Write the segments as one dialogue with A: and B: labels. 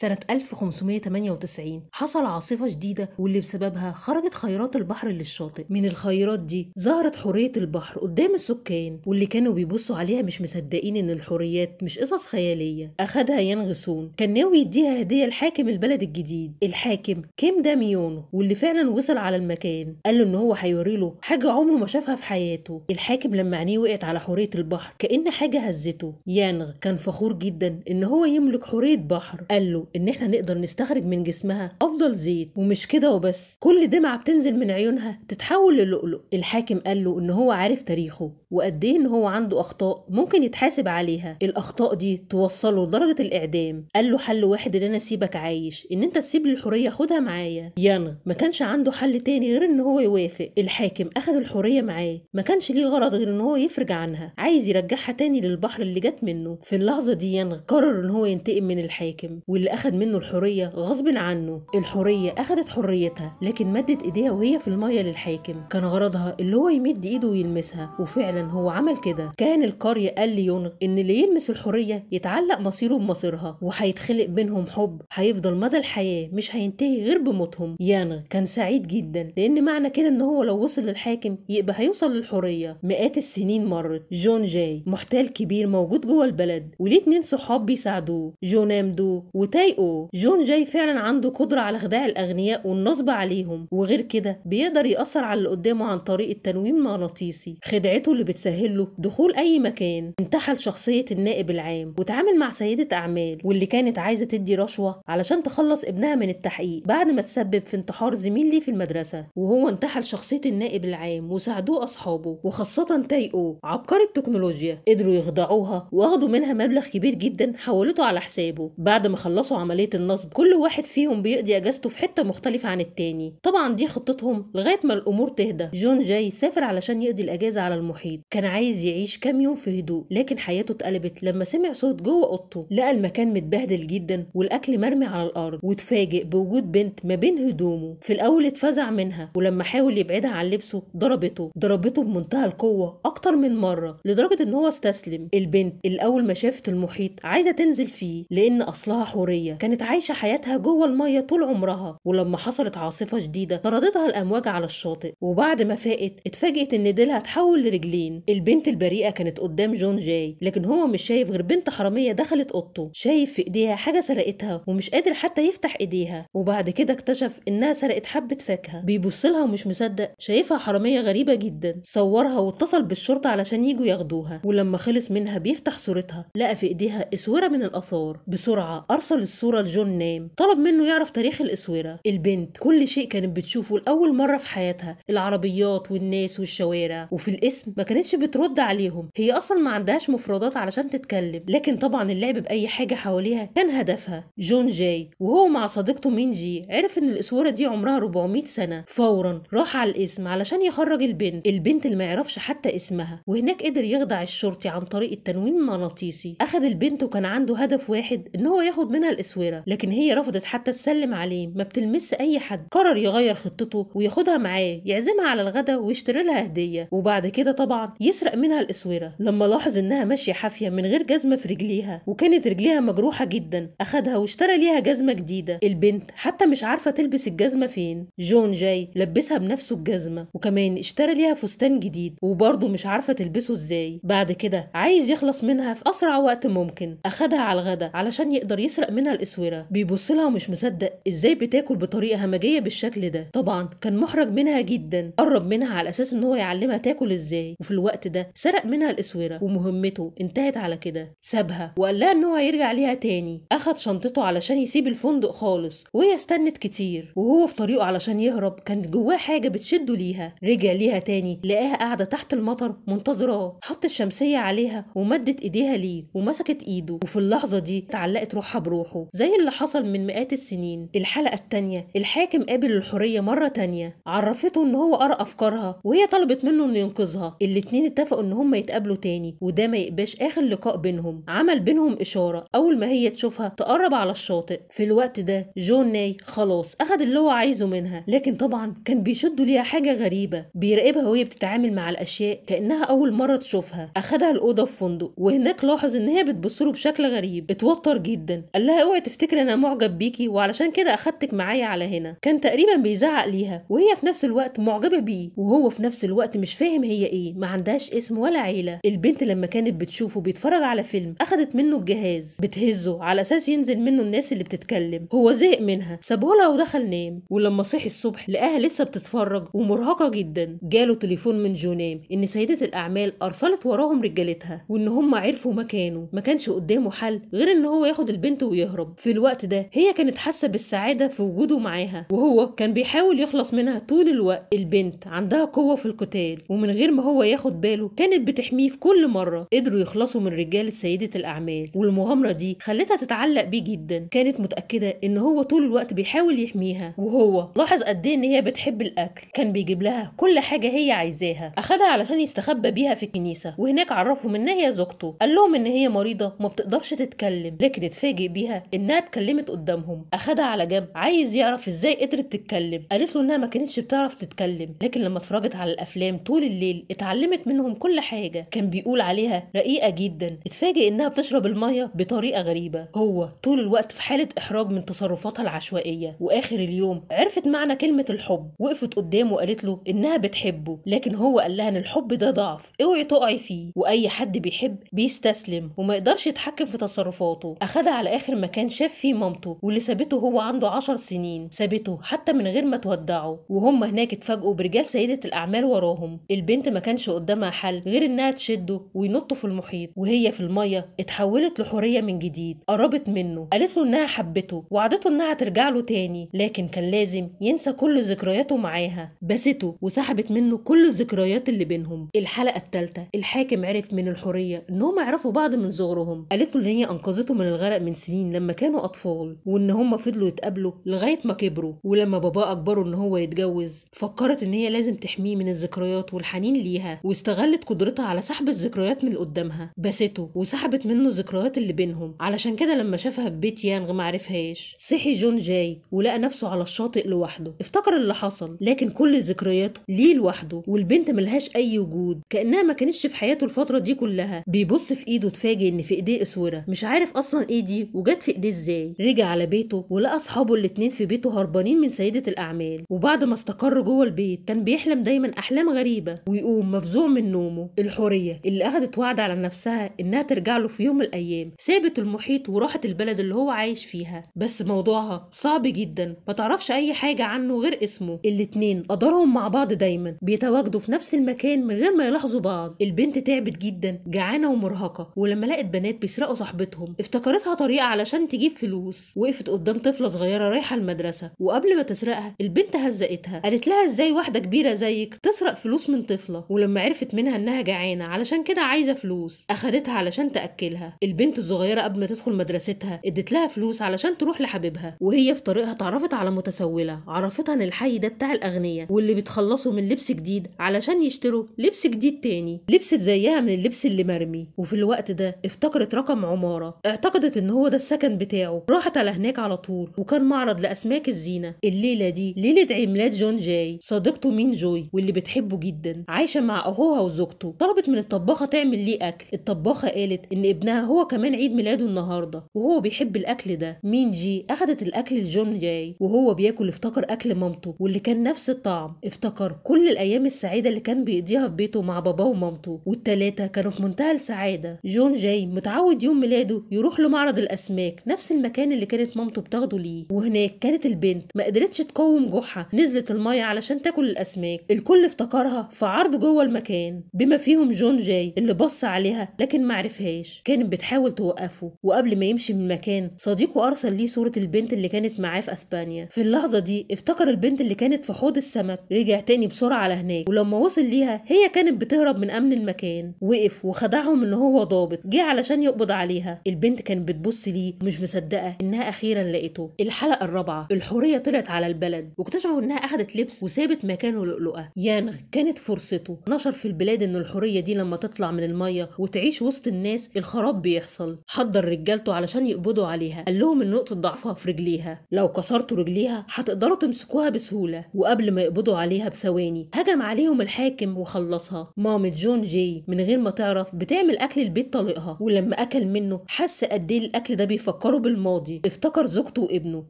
A: سنة 1598 حصل عاصفة جديدة واللي بسببها خرجت خيرات البحر للشاطئ من الخيرات دي ظهرت حرية البحر قدام السكان واللي كانوا بيبصوا عليها مش مصدقين ان الحريات مش قصص خيالية أخدها ينغسون كان ناوي يديها هدية لحاكم البلد الجديد الحاكم كيم داميون واللي فعلا وصل على المكان قال له ان هو هيوري له حاجة عمره ما شافها في حياته الحاكم لما عينيه وقعت على حورية البحر كأن حاجة هزته يانغ كان فخور جدا ان هو يملك حورية بحر قال له ان احنا نقدر نستخرج من جسمها افضل زيت ومش كده وبس كل دمعه بتنزل من عيونها تتحول للؤلؤ الحاكم قال له ان هو عارف تاريخه وقد ايه ان هو عنده اخطاء ممكن يتحاسب عليها الاخطاء دي توصله لدرجه الاعدام قال له حل واحد ان انا اسيبك عايش ان انت تسيب لي الحريه خدها معايا يانا ما كانش عنده حل تاني غير ان هو يوافق الحاكم اخد الحريه معاه ما كانش ليه غرض غير ان هو يفرج عنها عايز يرجعها تاني للبحر اللي جت منه في اللحظه دي يانا قرر ان هو ينتقم من الحاكم واللي أخد منه الحرية غصب عنه الحرية أخدت حريتها لكن مدت إيديها وهي في المية للحاكم كان غرضها اللي هو يمد إيده ويلمسها وفعلا هو عمل كده كان القرية قال ليونغ إن اللي يلمس الحرية يتعلق مصيره بمصيرها وهيتخلق بينهم حب هيفضل مدى الحياة مش هينتهي غير بموتهم يانغ كان سعيد جدا لأن معنى كده إن هو لو وصل للحاكم يبقى هيوصل للحرية مئات السنين مرت جون جاي محتال كبير موجود جوه البلد وليه اتنين صحاب بيساعدوه جونام دو وتا اتضايقوا جون جاي فعلا عنده قدرة على خداع الأغنياء والنصب عليهم وغير كده بيقدر يأثر على اللي قدامه عن طريق التنويم المغناطيسي خدعته اللي بتسهل له دخول أي مكان انتحل شخصية النائب العام وتعامل مع سيدة أعمال واللي كانت عايزة تدي رشوة علشان تخلص ابنها من التحقيق بعد ما تسبب في انتحار زميل ليه في المدرسة وهو انتحل شخصية النائب العام وساعدوه أصحابه وخاصة تايقو عبقري التكنولوجيا قدروا يخدعوها واخدوا منها مبلغ كبير جدا حولته على حسابه بعد ما خلصوا يخلصوا عملية النصب كل واحد فيهم بيقضي أجازته في حتة مختلفة عن التاني طبعا دي خطتهم لغاية ما الأمور تهدى جون جاي سافر علشان يقضي الأجازة على المحيط كان عايز يعيش كام يوم في هدوء لكن حياته اتقلبت لما سمع صوت جوه أوضته لقى المكان متبهدل جدا والأكل مرمي على الأرض واتفاجئ بوجود بنت ما بين هدومه في الأول اتفزع منها ولما حاول يبعدها عن لبسه ضربته ضربته بمنتهى القوة أكتر من مرة لدرجة إن هو استسلم البنت الأول ما شافت المحيط عايزة تنزل فيه لأن أصلها حورية السعودية كانت عايشة حياتها جوه المية طول عمرها ولما حصلت عاصفة شديدة طردتها الأمواج على الشاطئ وبعد ما فاقت اتفاجئت إن ديلها اتحول لرجلين البنت البريئة كانت قدام جون جاي لكن هو مش شايف غير بنت حرامية دخلت أوضته شايف في إيديها حاجة سرقتها ومش قادر حتى يفتح إيديها وبعد كده اكتشف إنها سرقت حبة فاكهة بيبص لها ومش مصدق شايفها حرامية غريبة جدا صورها واتصل بالشرطة علشان يجوا ياخدوها ولما خلص منها بيفتح صورتها لقى في إيديها إسورة من الآثار بسرعة أرسل الصورة لجون نام طلب منه يعرف تاريخ الأسورة البنت كل شيء كانت بتشوفه لأول مرة في حياتها العربيات والناس والشوارع وفي الاسم ما كانتش بترد عليهم هي أصلا ما عندهاش مفردات علشان تتكلم لكن طبعا اللعب بأي حاجة حواليها كان هدفها جون جاي وهو مع صديقته مين جي عرف إن الأسورة دي عمرها 400 سنة فورا راح على الاسم علشان يخرج البنت البنت اللي ما يعرفش حتى اسمها وهناك قدر يخدع الشرطي عن طريق التنويم المغناطيسي أخد البنت وكان عنده هدف واحد إن هو ياخد منها الاسوره لكن هي رفضت حتى تسلم عليه ما بتلمس اي حد قرر يغير خطته وياخدها معاه يعزمها على الغدا ويشتري لها هديه وبعد كده طبعا يسرق منها الاسوره لما لاحظ انها ماشيه حافيه من غير جزمه في رجليها وكانت رجليها مجروحه جدا اخدها واشترى ليها جزمه جديده البنت حتى مش عارفه تلبس الجزمه فين جون جاي لبسها بنفسه الجزمه وكمان اشترى ليها فستان جديد وبرضه مش عارفه تلبسه ازاي بعد كده عايز يخلص منها في اسرع وقت ممكن اخدها على الغدا علشان يقدر يسرق منها الاسوره بيبص لها ومش مصدق ازاي بتاكل بطريقه همجيه بالشكل ده طبعا كان محرج منها جدا قرب منها على اساس ان هو يعلمها تاكل ازاي وفي الوقت ده سرق منها الاسوره ومهمته انتهت على كده سابها وقال لها ان هو هيرجع ليها تاني اخد شنطته علشان يسيب الفندق خالص وهي استنت كتير وهو في طريقه علشان يهرب كانت جواه حاجه بتشده ليها رجع ليها تاني لقاها قاعده تحت المطر منتظراه حط الشمسيه عليها ومدت ايديها ليه ومسكت ايده وفي اللحظه دي اتعلقت روحها بروحه حقه زي اللي حصل من مئات السنين الحلقة التانية الحاكم قابل الحورية مرة تانية عرفته ان هو قرأ افكارها وهي طلبت منه انه ينقذها الاتنين اتفقوا ان هما يتقابلوا تاني وده ما يبقاش اخر لقاء بينهم عمل بينهم اشارة اول ما هي تشوفها تقرب على الشاطئ في الوقت ده جون ناي خلاص اخد اللي هو عايزه منها لكن طبعا كان بيشدوا ليها حاجة غريبة بيراقبها وهي بتتعامل مع الاشياء كانها اول مرة تشوفها اخدها الاوضة في فندق وهناك لاحظ ان هي بتبصله بشكل غريب اتوتر جدا قال لها اوعي تفتكري انا معجب بيكي وعلشان كده اخدتك معايا على هنا كان تقريبا بيزعق ليها وهي في نفس الوقت معجبه بيه وهو في نفس الوقت مش فاهم هي ايه ما عندهاش اسم ولا عيله البنت لما كانت بتشوفه بيتفرج على فيلم اخدت منه الجهاز بتهزه على اساس ينزل منه الناس اللي بتتكلم هو زهق منها سابهولها ودخل نام ولما صحي الصبح لقاها لسه بتتفرج ومرهقه جدا جاله تليفون من جونام ان سيده الاعمال ارسلت وراهم رجالتها وان هم عرفوا مكانه ما كانش قدامه حل غير ان هو ياخد البنت ويهرب يهرب في الوقت ده هي كانت حاسة بالسعادة في وجوده معاها وهو كان بيحاول يخلص منها طول الوقت البنت عندها قوة في القتال ومن غير ما هو ياخد باله كانت بتحميه في كل مرة قدروا يخلصوا من رجالة سيدة الأعمال والمغامرة دي خلتها تتعلق بيه جدا كانت متأكدة إن هو طول الوقت بيحاول يحميها وهو لاحظ قد إيه إن هي بتحب الأكل كان بيجيب لها كل حاجة هي عايزاها أخدها علشان يستخبى بيها في الكنيسة وهناك عرفوا منها هي زوجته قال لهم إن هي مريضة وما بتقدرش تتكلم لكن اتفاجئ بيها انها اتكلمت قدامهم اخدها على جنب عايز يعرف ازاي قدرت تتكلم قالت له انها ما كانتش بتعرف تتكلم لكن لما اتفرجت على الافلام طول الليل اتعلمت منهم كل حاجه كان بيقول عليها رقيقه جدا اتفاجئ انها بتشرب الميه بطريقه غريبه هو طول الوقت في حاله احراج من تصرفاتها العشوائيه واخر اليوم عرفت معنى كلمه الحب وقفت قدامه وقالت له انها بتحبه لكن هو قال لها ان الحب ده ضعف اوعي تقعي فيه واي حد بيحب بيستسلم وما يقدرش يتحكم في تصرفاته اخدها على اخر ما كان شاف فيه مامته واللي سابته هو عنده 10 سنين سابته حتى من غير ما تودعه وهم هناك اتفاجئوا برجال سيدة الأعمال وراهم البنت ما كانش قدامها حل غير إنها تشده وينطوا في المحيط وهي في المية اتحولت لحورية من جديد قربت منه قالت له إنها حبته وعدته إنها ترجع له تاني لكن كان لازم ينسى كل ذكرياته معاها بسته وسحبت منه كل الذكريات اللي بينهم الحلقة التالتة الحاكم عرف من الحورية إنهم يعرفوا بعض من صغرهم قالت له إن هي أنقذته من الغرق من سنين لما كانوا أطفال وإن هما فضلوا يتقابلوا لغاية ما كبروا ولما باباه أجبره إن هو يتجوز فكرت إن هي لازم تحميه من الذكريات والحنين ليها واستغلت قدرتها على سحب الذكريات من قدامها بسته وسحبت منه الذكريات اللي بينهم علشان كده لما شافها في بيت يانغ معرفهاش صحي جون جاي ولقى نفسه على الشاطئ لوحده افتكر اللي حصل لكن كل ذكرياته ليه لوحده والبنت ملهاش أي وجود كأنها ما كانتش في حياته الفترة دي كلها بيبص في إيده اتفاجئ إن في إيديه أسورة مش عارف أصلا إيه دي وجت في في ايديه ازاي رجع على بيته ولقى اصحابه الاتنين في بيته هربانين من سيده الاعمال وبعد ما استقر جوه البيت كان بيحلم دايما احلام غريبه ويقوم مفزوع من نومه الحوريه اللي اخدت وعد على نفسها انها ترجع له في يوم من الايام سابت المحيط وراحت البلد اللي هو عايش فيها بس موضوعها صعب جدا ما تعرفش اي حاجه عنه غير اسمه الاتنين قدرهم مع بعض دايما بيتواجدوا في نفس المكان من غير ما يلاحظوا بعض البنت تعبت جدا جعانه ومرهقه ولما لقت بنات بيسرقوا صاحبتهم افتكرتها طريقه علشان عشان تجيب فلوس وقفت قدام طفله صغيره رايحه المدرسه وقبل ما تسرقها البنت هزقتها قالت لها ازاي واحده كبيره زيك تسرق فلوس من طفله ولما عرفت منها انها جعانه علشان كده عايزه فلوس اخدتها علشان تاكلها البنت الصغيره قبل ما تدخل مدرستها ادت لها فلوس علشان تروح لحبيبها وهي في طريقها اتعرفت على متسوله عرفتها ان الحي ده بتاع الاغنياء واللي بيتخلصوا من لبس جديد علشان يشتروا لبس جديد تاني لبست زيها من اللبس اللي مرمي وفي الوقت ده افتكرت رقم عماره اعتقدت ان هو ده السكن السكن بتاعه راحت على هناك على طول وكان معرض لاسماك الزينه الليله دي ليله عيد ميلاد جون جاي صديقته مين جوي واللي بتحبه جدا عايشه مع اخوها وزوجته طلبت من الطباخه تعمل ليه اكل الطباخه قالت ان ابنها هو كمان عيد ميلاده النهارده وهو بيحب الاكل ده مين جي اخذت الاكل لجون جاي وهو بياكل افتكر اكل مامته واللي كان نفس الطعم افتكر كل الايام السعيده اللي كان بيقضيها في بيته مع باباه ومامته والتلاته كانوا في منتهى السعاده جون جاي متعود يوم ميلاده يروح له معرض الاسماك نفس المكان اللي كانت مامته بتاخده ليه وهناك كانت البنت ما قدرتش تقوم جوعها نزلت الميه علشان تاكل الاسماك الكل افتكرها في عرض جوه المكان بما فيهم جون جاي اللي بص عليها لكن ما عرفهاش كانت بتحاول توقفه وقبل ما يمشي من المكان صديقه ارسل ليه صوره البنت اللي كانت معاه في اسبانيا في اللحظه دي افتكر البنت اللي كانت في حوض السمك رجع تاني بسرعه على هناك ولما وصل ليها هي كانت بتهرب من امن المكان وقف وخدعهم ان هو ضابط جه علشان يقبض عليها البنت كانت بتبص ليه مش مصدقه انها اخيرا لقيته الحلقه الرابعه الحوريه طلعت على البلد واكتشفوا انها اخذت لبس وسابت مكانه لؤلؤه يانغ كانت فرصته نشر في البلاد ان الحوريه دي لما تطلع من الميه وتعيش وسط الناس الخراب بيحصل حضر رجالته علشان يقبضوا عليها قال لهم ان نقطه ضعفها في رجليها لو كسرتوا رجليها هتقدروا تمسكوها بسهوله وقبل ما يقبضوا عليها بثواني هجم عليهم الحاكم وخلصها مامة جون جي من غير ما تعرف بتعمل اكل البيت طليقها ولما اكل منه حس قد ايه الاكل ده بيفكر فكروا بالماضي افتكر زوجته وابنه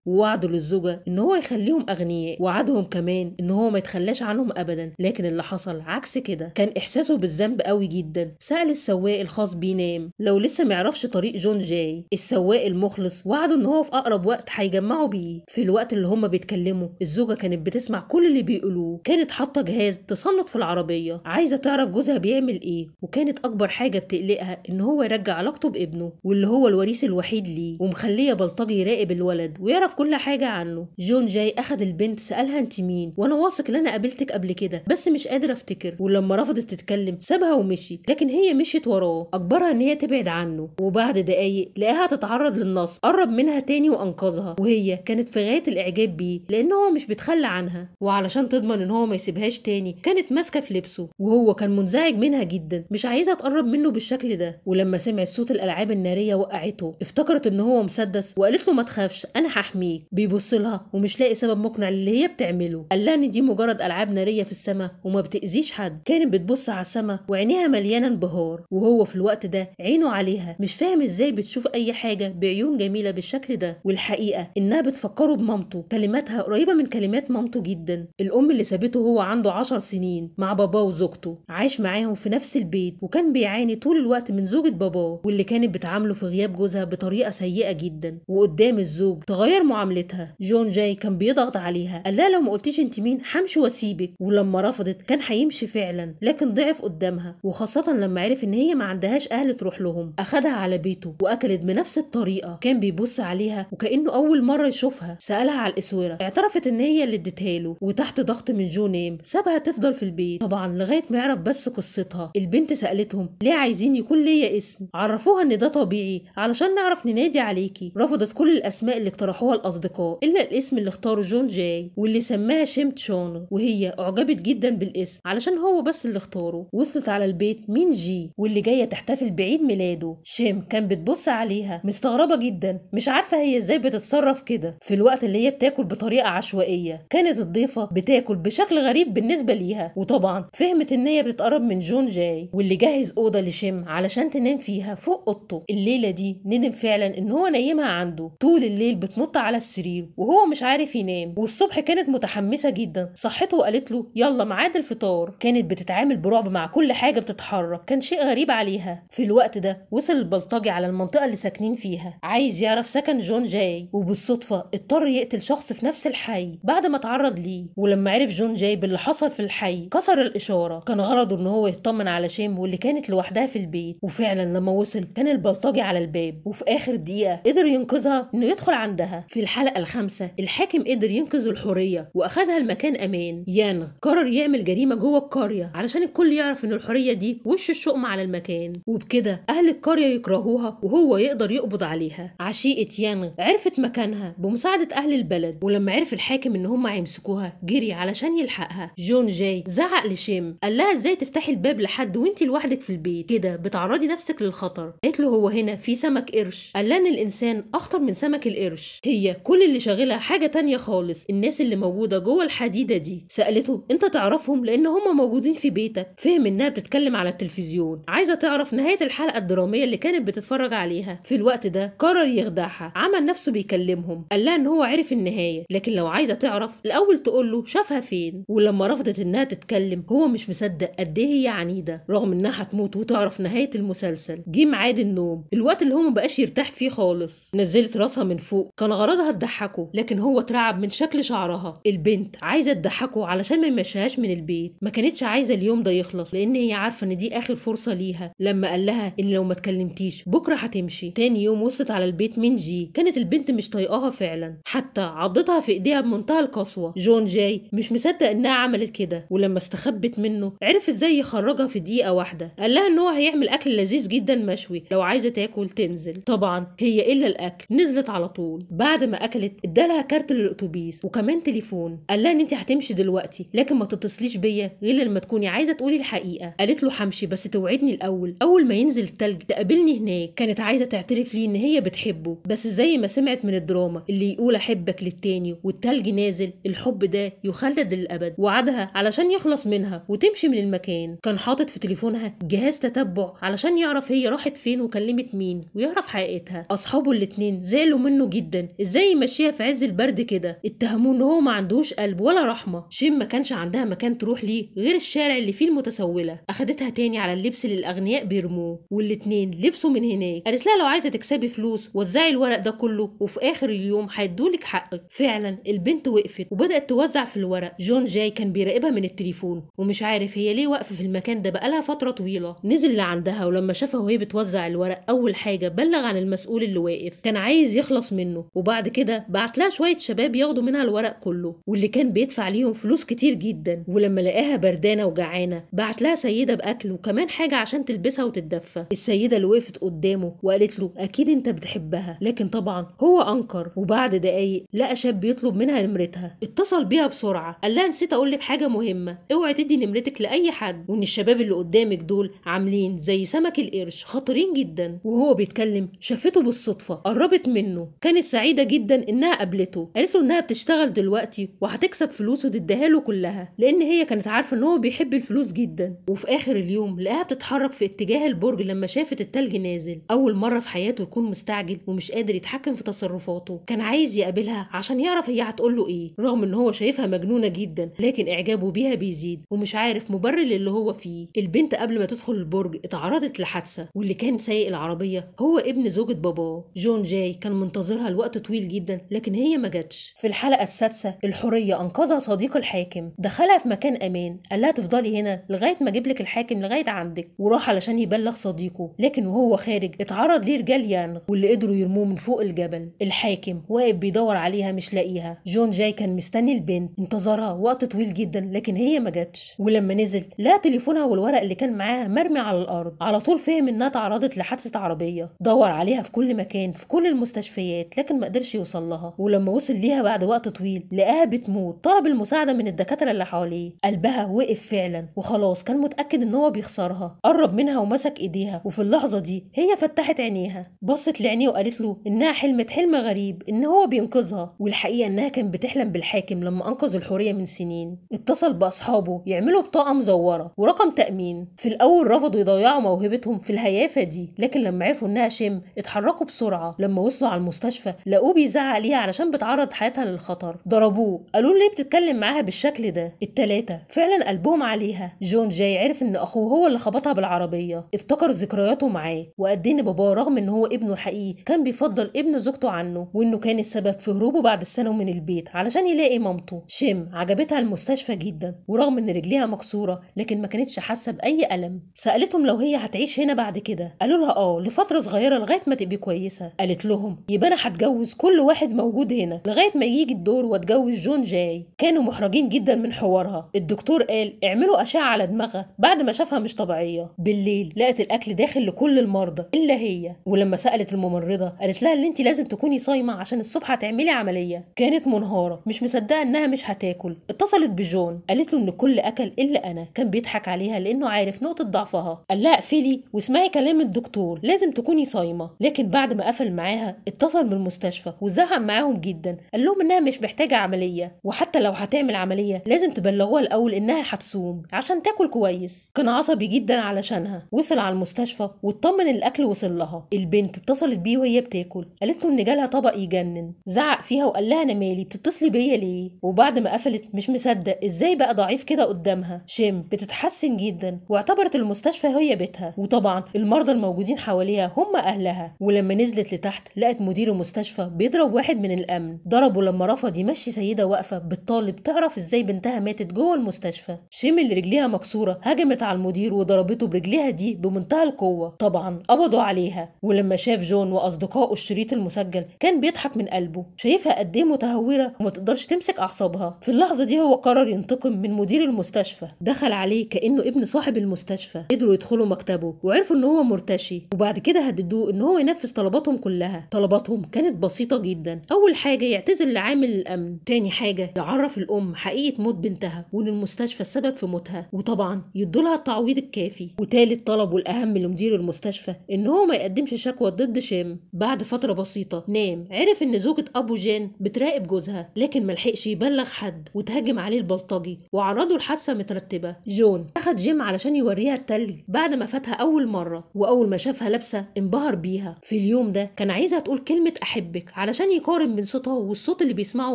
A: ووعده للزوجة ان هو يخليهم اغنياء وعدهم كمان ان هو ما يتخلاش عنهم ابدا لكن اللي حصل عكس كده كان احساسه بالذنب قوي جدا سأل السواق الخاص بيه نام لو لسه معرفش طريق جون جاي السواق المخلص وعده ان هو في اقرب وقت هيجمعه بيه في الوقت اللي هما بيتكلموا الزوجة كانت بتسمع كل اللي بيقولوه كانت حاطة جهاز تصنط في العربية عايزة تعرف جوزها بيعمل ايه وكانت اكبر حاجة بتقلقها ان هو يرجع علاقته بابنه واللي هو الوريث الوحيد ليه بيه ومخليه بلطجي يراقب الولد ويعرف كل حاجه عنه جون جاي اخد البنت سالها انت مين وانا واثق ان انا قابلتك قبل كده بس مش قادر افتكر ولما رفضت تتكلم سابها ومشي لكن هي مشيت وراه اجبرها ان هي تبعد عنه وبعد دقايق لقاها تتعرض للنص قرب منها تاني وانقذها وهي كانت في غايه الاعجاب بيه لان هو مش بيتخلى عنها وعلشان تضمن ان هو ما يسيبهاش تاني كانت ماسكه في لبسه وهو كان منزعج منها جدا مش عايزه تقرب منه بالشكل ده ولما سمعت صوت الالعاب الناريه وقعته افتكرت ان هو مسدس وقالت له ما تخافش انا هحميك بيبص لها ومش لاقي سبب مقنع للي هي بتعمله قال لها ان دي مجرد العاب ناريه في السماء وما بتاذيش حد كانت بتبص على السماء وعينيها مليانه انبهار وهو في الوقت ده عينه عليها مش فاهم ازاي بتشوف اي حاجه بعيون جميله بالشكل ده والحقيقه انها بتفكره بمامته كلماتها قريبه من كلمات مامته جدا الام اللي سابته وهو عنده 10 سنين مع باباه وزوجته عايش معاهم في نفس البيت وكان بيعاني طول الوقت من زوجة باباه واللي كانت بتعامله في غياب جوزها بطريقه سيئه سيئة جدا وقدام الزوج تغير معاملتها جون جاي كان بيضغط عليها قال لها لو ما قلتيش انت مين همشي واسيبك ولما رفضت كان هيمشي فعلا لكن ضعف قدامها وخاصة لما عرف ان هي ما عندهاش اهل تروح لهم اخدها على بيته واكلت بنفس الطريقة كان بيبص عليها وكأنه اول مرة يشوفها سألها على الاسورة اعترفت ان هي اللي اديتها له وتحت ضغط من جو ايم سابها تفضل في البيت طبعا لغاية ما يعرف بس قصتها البنت سألتهم ليه عايزين يكون ليا اسم عرفوها ان ده طبيعي علشان نعرف ننادي عليكي رفضت كل الاسماء اللي اقترحوها الاصدقاء الا الاسم اللي اختاره جون جاي واللي سماها شيم تشانو وهي اعجبت جدا بالاسم علشان هو بس اللي اختاره وصلت على البيت مين جي واللي جايه تحتفل بعيد ميلاده شيم كان بتبص عليها مستغربه جدا مش عارفه هي ازاي بتتصرف كده في الوقت اللي هي بتاكل بطريقه عشوائيه كانت الضيفه بتاكل بشكل غريب بالنسبه ليها وطبعا فهمت ان هي بتتقرب من جون جاي واللي جهز اوضه لشيم علشان تنام فيها فوق اوضته الليله دي ندم فعلا ان ان هو نايمها عنده طول الليل بتنط على السرير وهو مش عارف ينام والصبح كانت متحمسه جدا صحته وقالت له يلا ميعاد الفطار كانت بتتعامل برعب مع كل حاجه بتتحرك كان شيء غريب عليها في الوقت ده وصل البلطجي على المنطقه اللي ساكنين فيها عايز يعرف سكن جون جاي وبالصدفه اضطر يقتل شخص في نفس الحي بعد ما اتعرض ليه ولما عرف جون جاي باللي حصل في الحي كسر الاشاره كان غرضه ان هو يطمن على شيم واللي كانت لوحدها في البيت وفعلا لما وصل كان البلطجي على الباب وفي اخر دقيقه الحقيقه قدر ينقذها إنه يدخل عندها في الحلقة الخامسة الحاكم قدر ينقذ الحورية وأخذها لمكان أمان يانغ قرر يعمل جريمة جوه القرية علشان الكل يعرف إن الحورية دي وش الشؤم على المكان وبكده أهل القرية يكرهوها وهو يقدر يقبض عليها عشيقة يانغ عرفت مكانها بمساعدة أهل البلد ولما عرف الحاكم إن هم هيمسكوها جري علشان يلحقها جون جاي زعق لشيم قال لها إزاي تفتحي الباب لحد وأنت لوحدك في البيت كده بتعرضي نفسك للخطر قالت له هو هنا في سمك قرش قال لها الإنسان أخطر من سمك القرش هي كل اللي شاغلها حاجة تانية خالص الناس اللي موجودة جوه الحديدة دي سألته أنت تعرفهم لأن هم موجودين في بيتك فهم إنها بتتكلم على التلفزيون عايزة تعرف نهاية الحلقة الدرامية اللي كانت بتتفرج عليها في الوقت ده قرر يخدعها عمل نفسه بيكلمهم قال لها إن هو عرف النهاية لكن لو عايزة تعرف الأول تقول له شافها فين ولما رفضت إنها تتكلم هو مش مصدق قد إيه هي عنيدة رغم إنها هتموت وتعرف نهاية المسلسل جه ميعاد النوم الوقت اللي هو مبقاش يرتاح فيه فيه خالص نزلت راسها من فوق كان غرضها تضحكه لكن هو اترعب من شكل شعرها البنت عايزه تضحكه علشان ما يمشيهاش من البيت ما كانتش عايزه اليوم ده يخلص لان هي عارفه ان دي اخر فرصه ليها لما قال لها ان لو ما اتكلمتيش بكره هتمشي تاني يوم وصلت على البيت من جي كانت البنت مش طايقاها فعلا حتى عضتها في ايديها بمنتهى القسوه جون جاي مش مصدق انها عملت كده ولما استخبت منه عرف ازاي يخرجها في دقيقه واحده قال لها ان هو هيعمل اكل لذيذ جدا مشوي لو عايزه تاكل تنزل طبعا هي إلا الأكل نزلت على طول بعد ما أكلت إدالها كارت للأتوبيس وكمان تليفون قال لها إن أنت هتمشي دلوقتي لكن ما تتصليش بيا غير لما تكوني عايزة تقولي الحقيقة قالت له همشي بس توعدني الأول أول ما ينزل التلج تقابلني هناك كانت عايزة تعترف ليه إن هي بتحبه بس زي ما سمعت من الدراما اللي يقول أحبك للتاني والتلج نازل الحب ده يخلد للأبد وعدها علشان يخلص منها وتمشي من المكان كان حاطط في تليفونها جهاز تتبع علشان يعرف هي راحت فين وكلمت مين ويعرف حقيقتها اصحابه الاتنين زعلوا منه جدا ازاي يمشيها في عز البرد كده اتهموه ان هو ما عندوش قلب ولا رحمه شيم ما كانش عندها مكان تروح ليه غير الشارع اللي فيه المتسوله اخدتها تاني على اللبس اللي الاغنياء بيرموه والاتنين لبسوا من هناك قالت لها لو عايزه تكسبي فلوس وزعي الورق ده كله وفي اخر اليوم هيدولك حقك فعلا البنت وقفت وبدات توزع في الورق جون جاي كان بيراقبها من التليفون ومش عارف هي ليه واقفه في المكان ده بقالها فتره طويله نزل لعندها ولما شافها وهي بتوزع الورق اول حاجه بلغ عن المسؤول الفضول اللي واقف كان عايز يخلص منه وبعد كده بعت لها شويه شباب ياخدوا منها الورق كله واللي كان بيدفع ليهم فلوس كتير جدا ولما لقاها بردانه وجعانه بعت لها سيده باكل وكمان حاجه عشان تلبسها وتتدفى السيده اللي وقفت قدامه وقالت له اكيد انت بتحبها لكن طبعا هو انكر وبعد دقايق لقى شاب بيطلب منها نمرتها اتصل بيها بسرعه قال لها نسيت اقول لك حاجه مهمه اوعي تدي نمرتك لاي حد وان الشباب اللي قدامك دول عاملين زي سمك القرش خطرين جدا وهو بيتكلم شافته بالصدفة قربت منه كانت سعيدة جدا إنها قابلته قالت له إنها بتشتغل دلوقتي وهتكسب فلوس وتديها له كلها لأن هي كانت عارفة إن هو بيحب الفلوس جدا وفي آخر اليوم لقاها بتتحرك في اتجاه البرج لما شافت التلج نازل أول مرة في حياته يكون مستعجل ومش قادر يتحكم في تصرفاته كان عايز يقابلها عشان يعرف هي هتقول له إيه رغم إن هو شايفها مجنونة جدا لكن إعجابه بيها بيزيد ومش عارف مبرر اللي هو فيه البنت قبل ما تدخل البرج اتعرضت لحادثة واللي كان سايق العربية هو ابن زوجة بابا بابا جون جاي كان منتظرها لوقت طويل جدا لكن هي ما جاتش في الحلقة السادسة الحرية أنقذها صديق الحاكم دخلها في مكان أمان قال لها تفضلي هنا لغاية ما أجيب لك الحاكم لغاية عندك وراح علشان يبلغ صديقه لكن وهو خارج اتعرض ليه رجال يانغ واللي قدروا يرموه من فوق الجبل الحاكم واقف بيدور عليها مش لاقيها جون جاي كان مستني البنت انتظرها وقت طويل جدا لكن هي ما جاتش ولما نزل لقى تليفونها والورق اللي كان معاها مرمي على الأرض على طول فهم إنها تعرضت لحادثة عربية دور عليها في كل كل مكان في كل المستشفيات لكن ما قدرش يوصل لها ولما وصل ليها بعد وقت طويل لقاها بتموت طلب المساعده من الدكاتره اللي حواليه قلبها وقف فعلا وخلاص كان متاكد ان هو بيخسرها قرب منها ومسك ايديها وفي اللحظه دي هي فتحت عينيها بصت لعينيه وقالت له انها حلمت حلم غريب ان هو بينقذها والحقيقه انها كانت بتحلم بالحاكم لما انقذ الحوريه من سنين اتصل باصحابه يعملوا بطاقه مزوره ورقم تامين في الاول رفضوا يضيعوا موهبتهم في الهيافه دي لكن لما عرفوا انها شم اتحركوا اتحركوا بسرعه لما وصلوا على المستشفى لقوه بيزعق ليها علشان بتعرض حياتها للخطر ضربوه قالوا ليه بتتكلم معاها بالشكل ده التلاتة فعلا قلبهم عليها جون جاي عرف ان اخوه هو اللي خبطها بالعربيه افتكر ذكرياته معاه وقد ان باباه رغم ان هو ابنه الحقيقي كان بيفضل ابن زوجته عنه وانه كان السبب في هروبه بعد السنه من البيت علشان يلاقي مامته شيم عجبتها المستشفى جدا ورغم ان رجليها مكسوره لكن ما كانتش حاسه باي الم سالتهم لو هي هتعيش هنا بعد كده قالوا لها اه لفتره صغيره لغايه ما تبقي كويسه قالت لهم يبقى انا هتجوز كل واحد موجود هنا لغايه ما يجي الدور واتجوز جون جاي كانوا محرجين جدا من حوارها الدكتور قال اعملوا اشعه على دماغها بعد ما شافها مش طبيعيه بالليل لقت الاكل داخل لكل المرضى الا هي ولما سالت الممرضه قالت لها اللي انت لازم تكوني صايمه عشان الصبح هتعملي عمليه كانت منهاره مش مصدقه انها مش هتاكل اتصلت بجون قالت له ان كل اكل الا انا كان بيضحك عليها لانه عارف نقطه ضعفها قال لها اقفلي واسمعي كلام الدكتور لازم تكوني صايمه لكن بعد ما قفل معاها اتصل بالمستشفى وزعق معاهم جدا قال لهم انها مش محتاجه عمليه وحتى لو هتعمل عمليه لازم تبلغوها الاول انها هتصوم عشان تاكل كويس كان عصبي جدا علشانها وصل على المستشفى واطمن الاكل وصل لها البنت اتصلت بيه وهي بتاكل قالت له ان جالها طبق يجنن زعق فيها وقال لها انا مالي بتتصلي بيا ليه وبعد ما قفلت مش مصدق ازاي بقى ضعيف كده قدامها شم بتتحسن جدا واعتبرت المستشفى هي بيتها وطبعا المرضى الموجودين حواليها هم اهلها ولما ولما نزلت لتحت لقت مدير المستشفى بيضرب واحد من الامن ضربه لما رفض يمشي سيده واقفه بتطالب تعرف ازاي بنتها ماتت جوه المستشفى شيم اللي رجليها مكسوره هجمت على المدير وضربته برجليها دي بمنتهى القوه طبعا قبضوا عليها ولما شاف جون واصدقائه الشريط المسجل كان بيضحك من قلبه شايفها قد ايه متهوره وما تقدرش تمسك اعصابها في اللحظه دي هو قرر ينتقم من مدير المستشفى دخل عليه كانه ابن صاحب المستشفى قدروا يدخلوا مكتبه وعرفوا ان هو مرتشي وبعد كده هددوه ان هو ينفذ ينفذ طلباتهم كلها طلباتهم كانت بسيطة جدا أول حاجة يعتذر لعامل الأمن تاني حاجة يعرف الأم حقيقة موت بنتها وإن المستشفى السبب في موتها وطبعا يدولها التعويض الكافي وتالت طلب والأهم لمدير المستشفى إن هو ما يقدمش شكوى ضد شام بعد فترة بسيطة نام عرف إن زوجة أبو جان بتراقب جوزها لكن ملحقش يبلغ حد وتهجم عليه البلطجي وعرضه لحادثة مترتبة جون أخد جيم علشان يوريها التلج بعد ما فاتها أول مرة وأول ما شافها لابسة انبهر بيها في اليوم ده كان عايزها تقول كلمة أحبك علشان يقارن بين صوتها والصوت اللي بيسمعه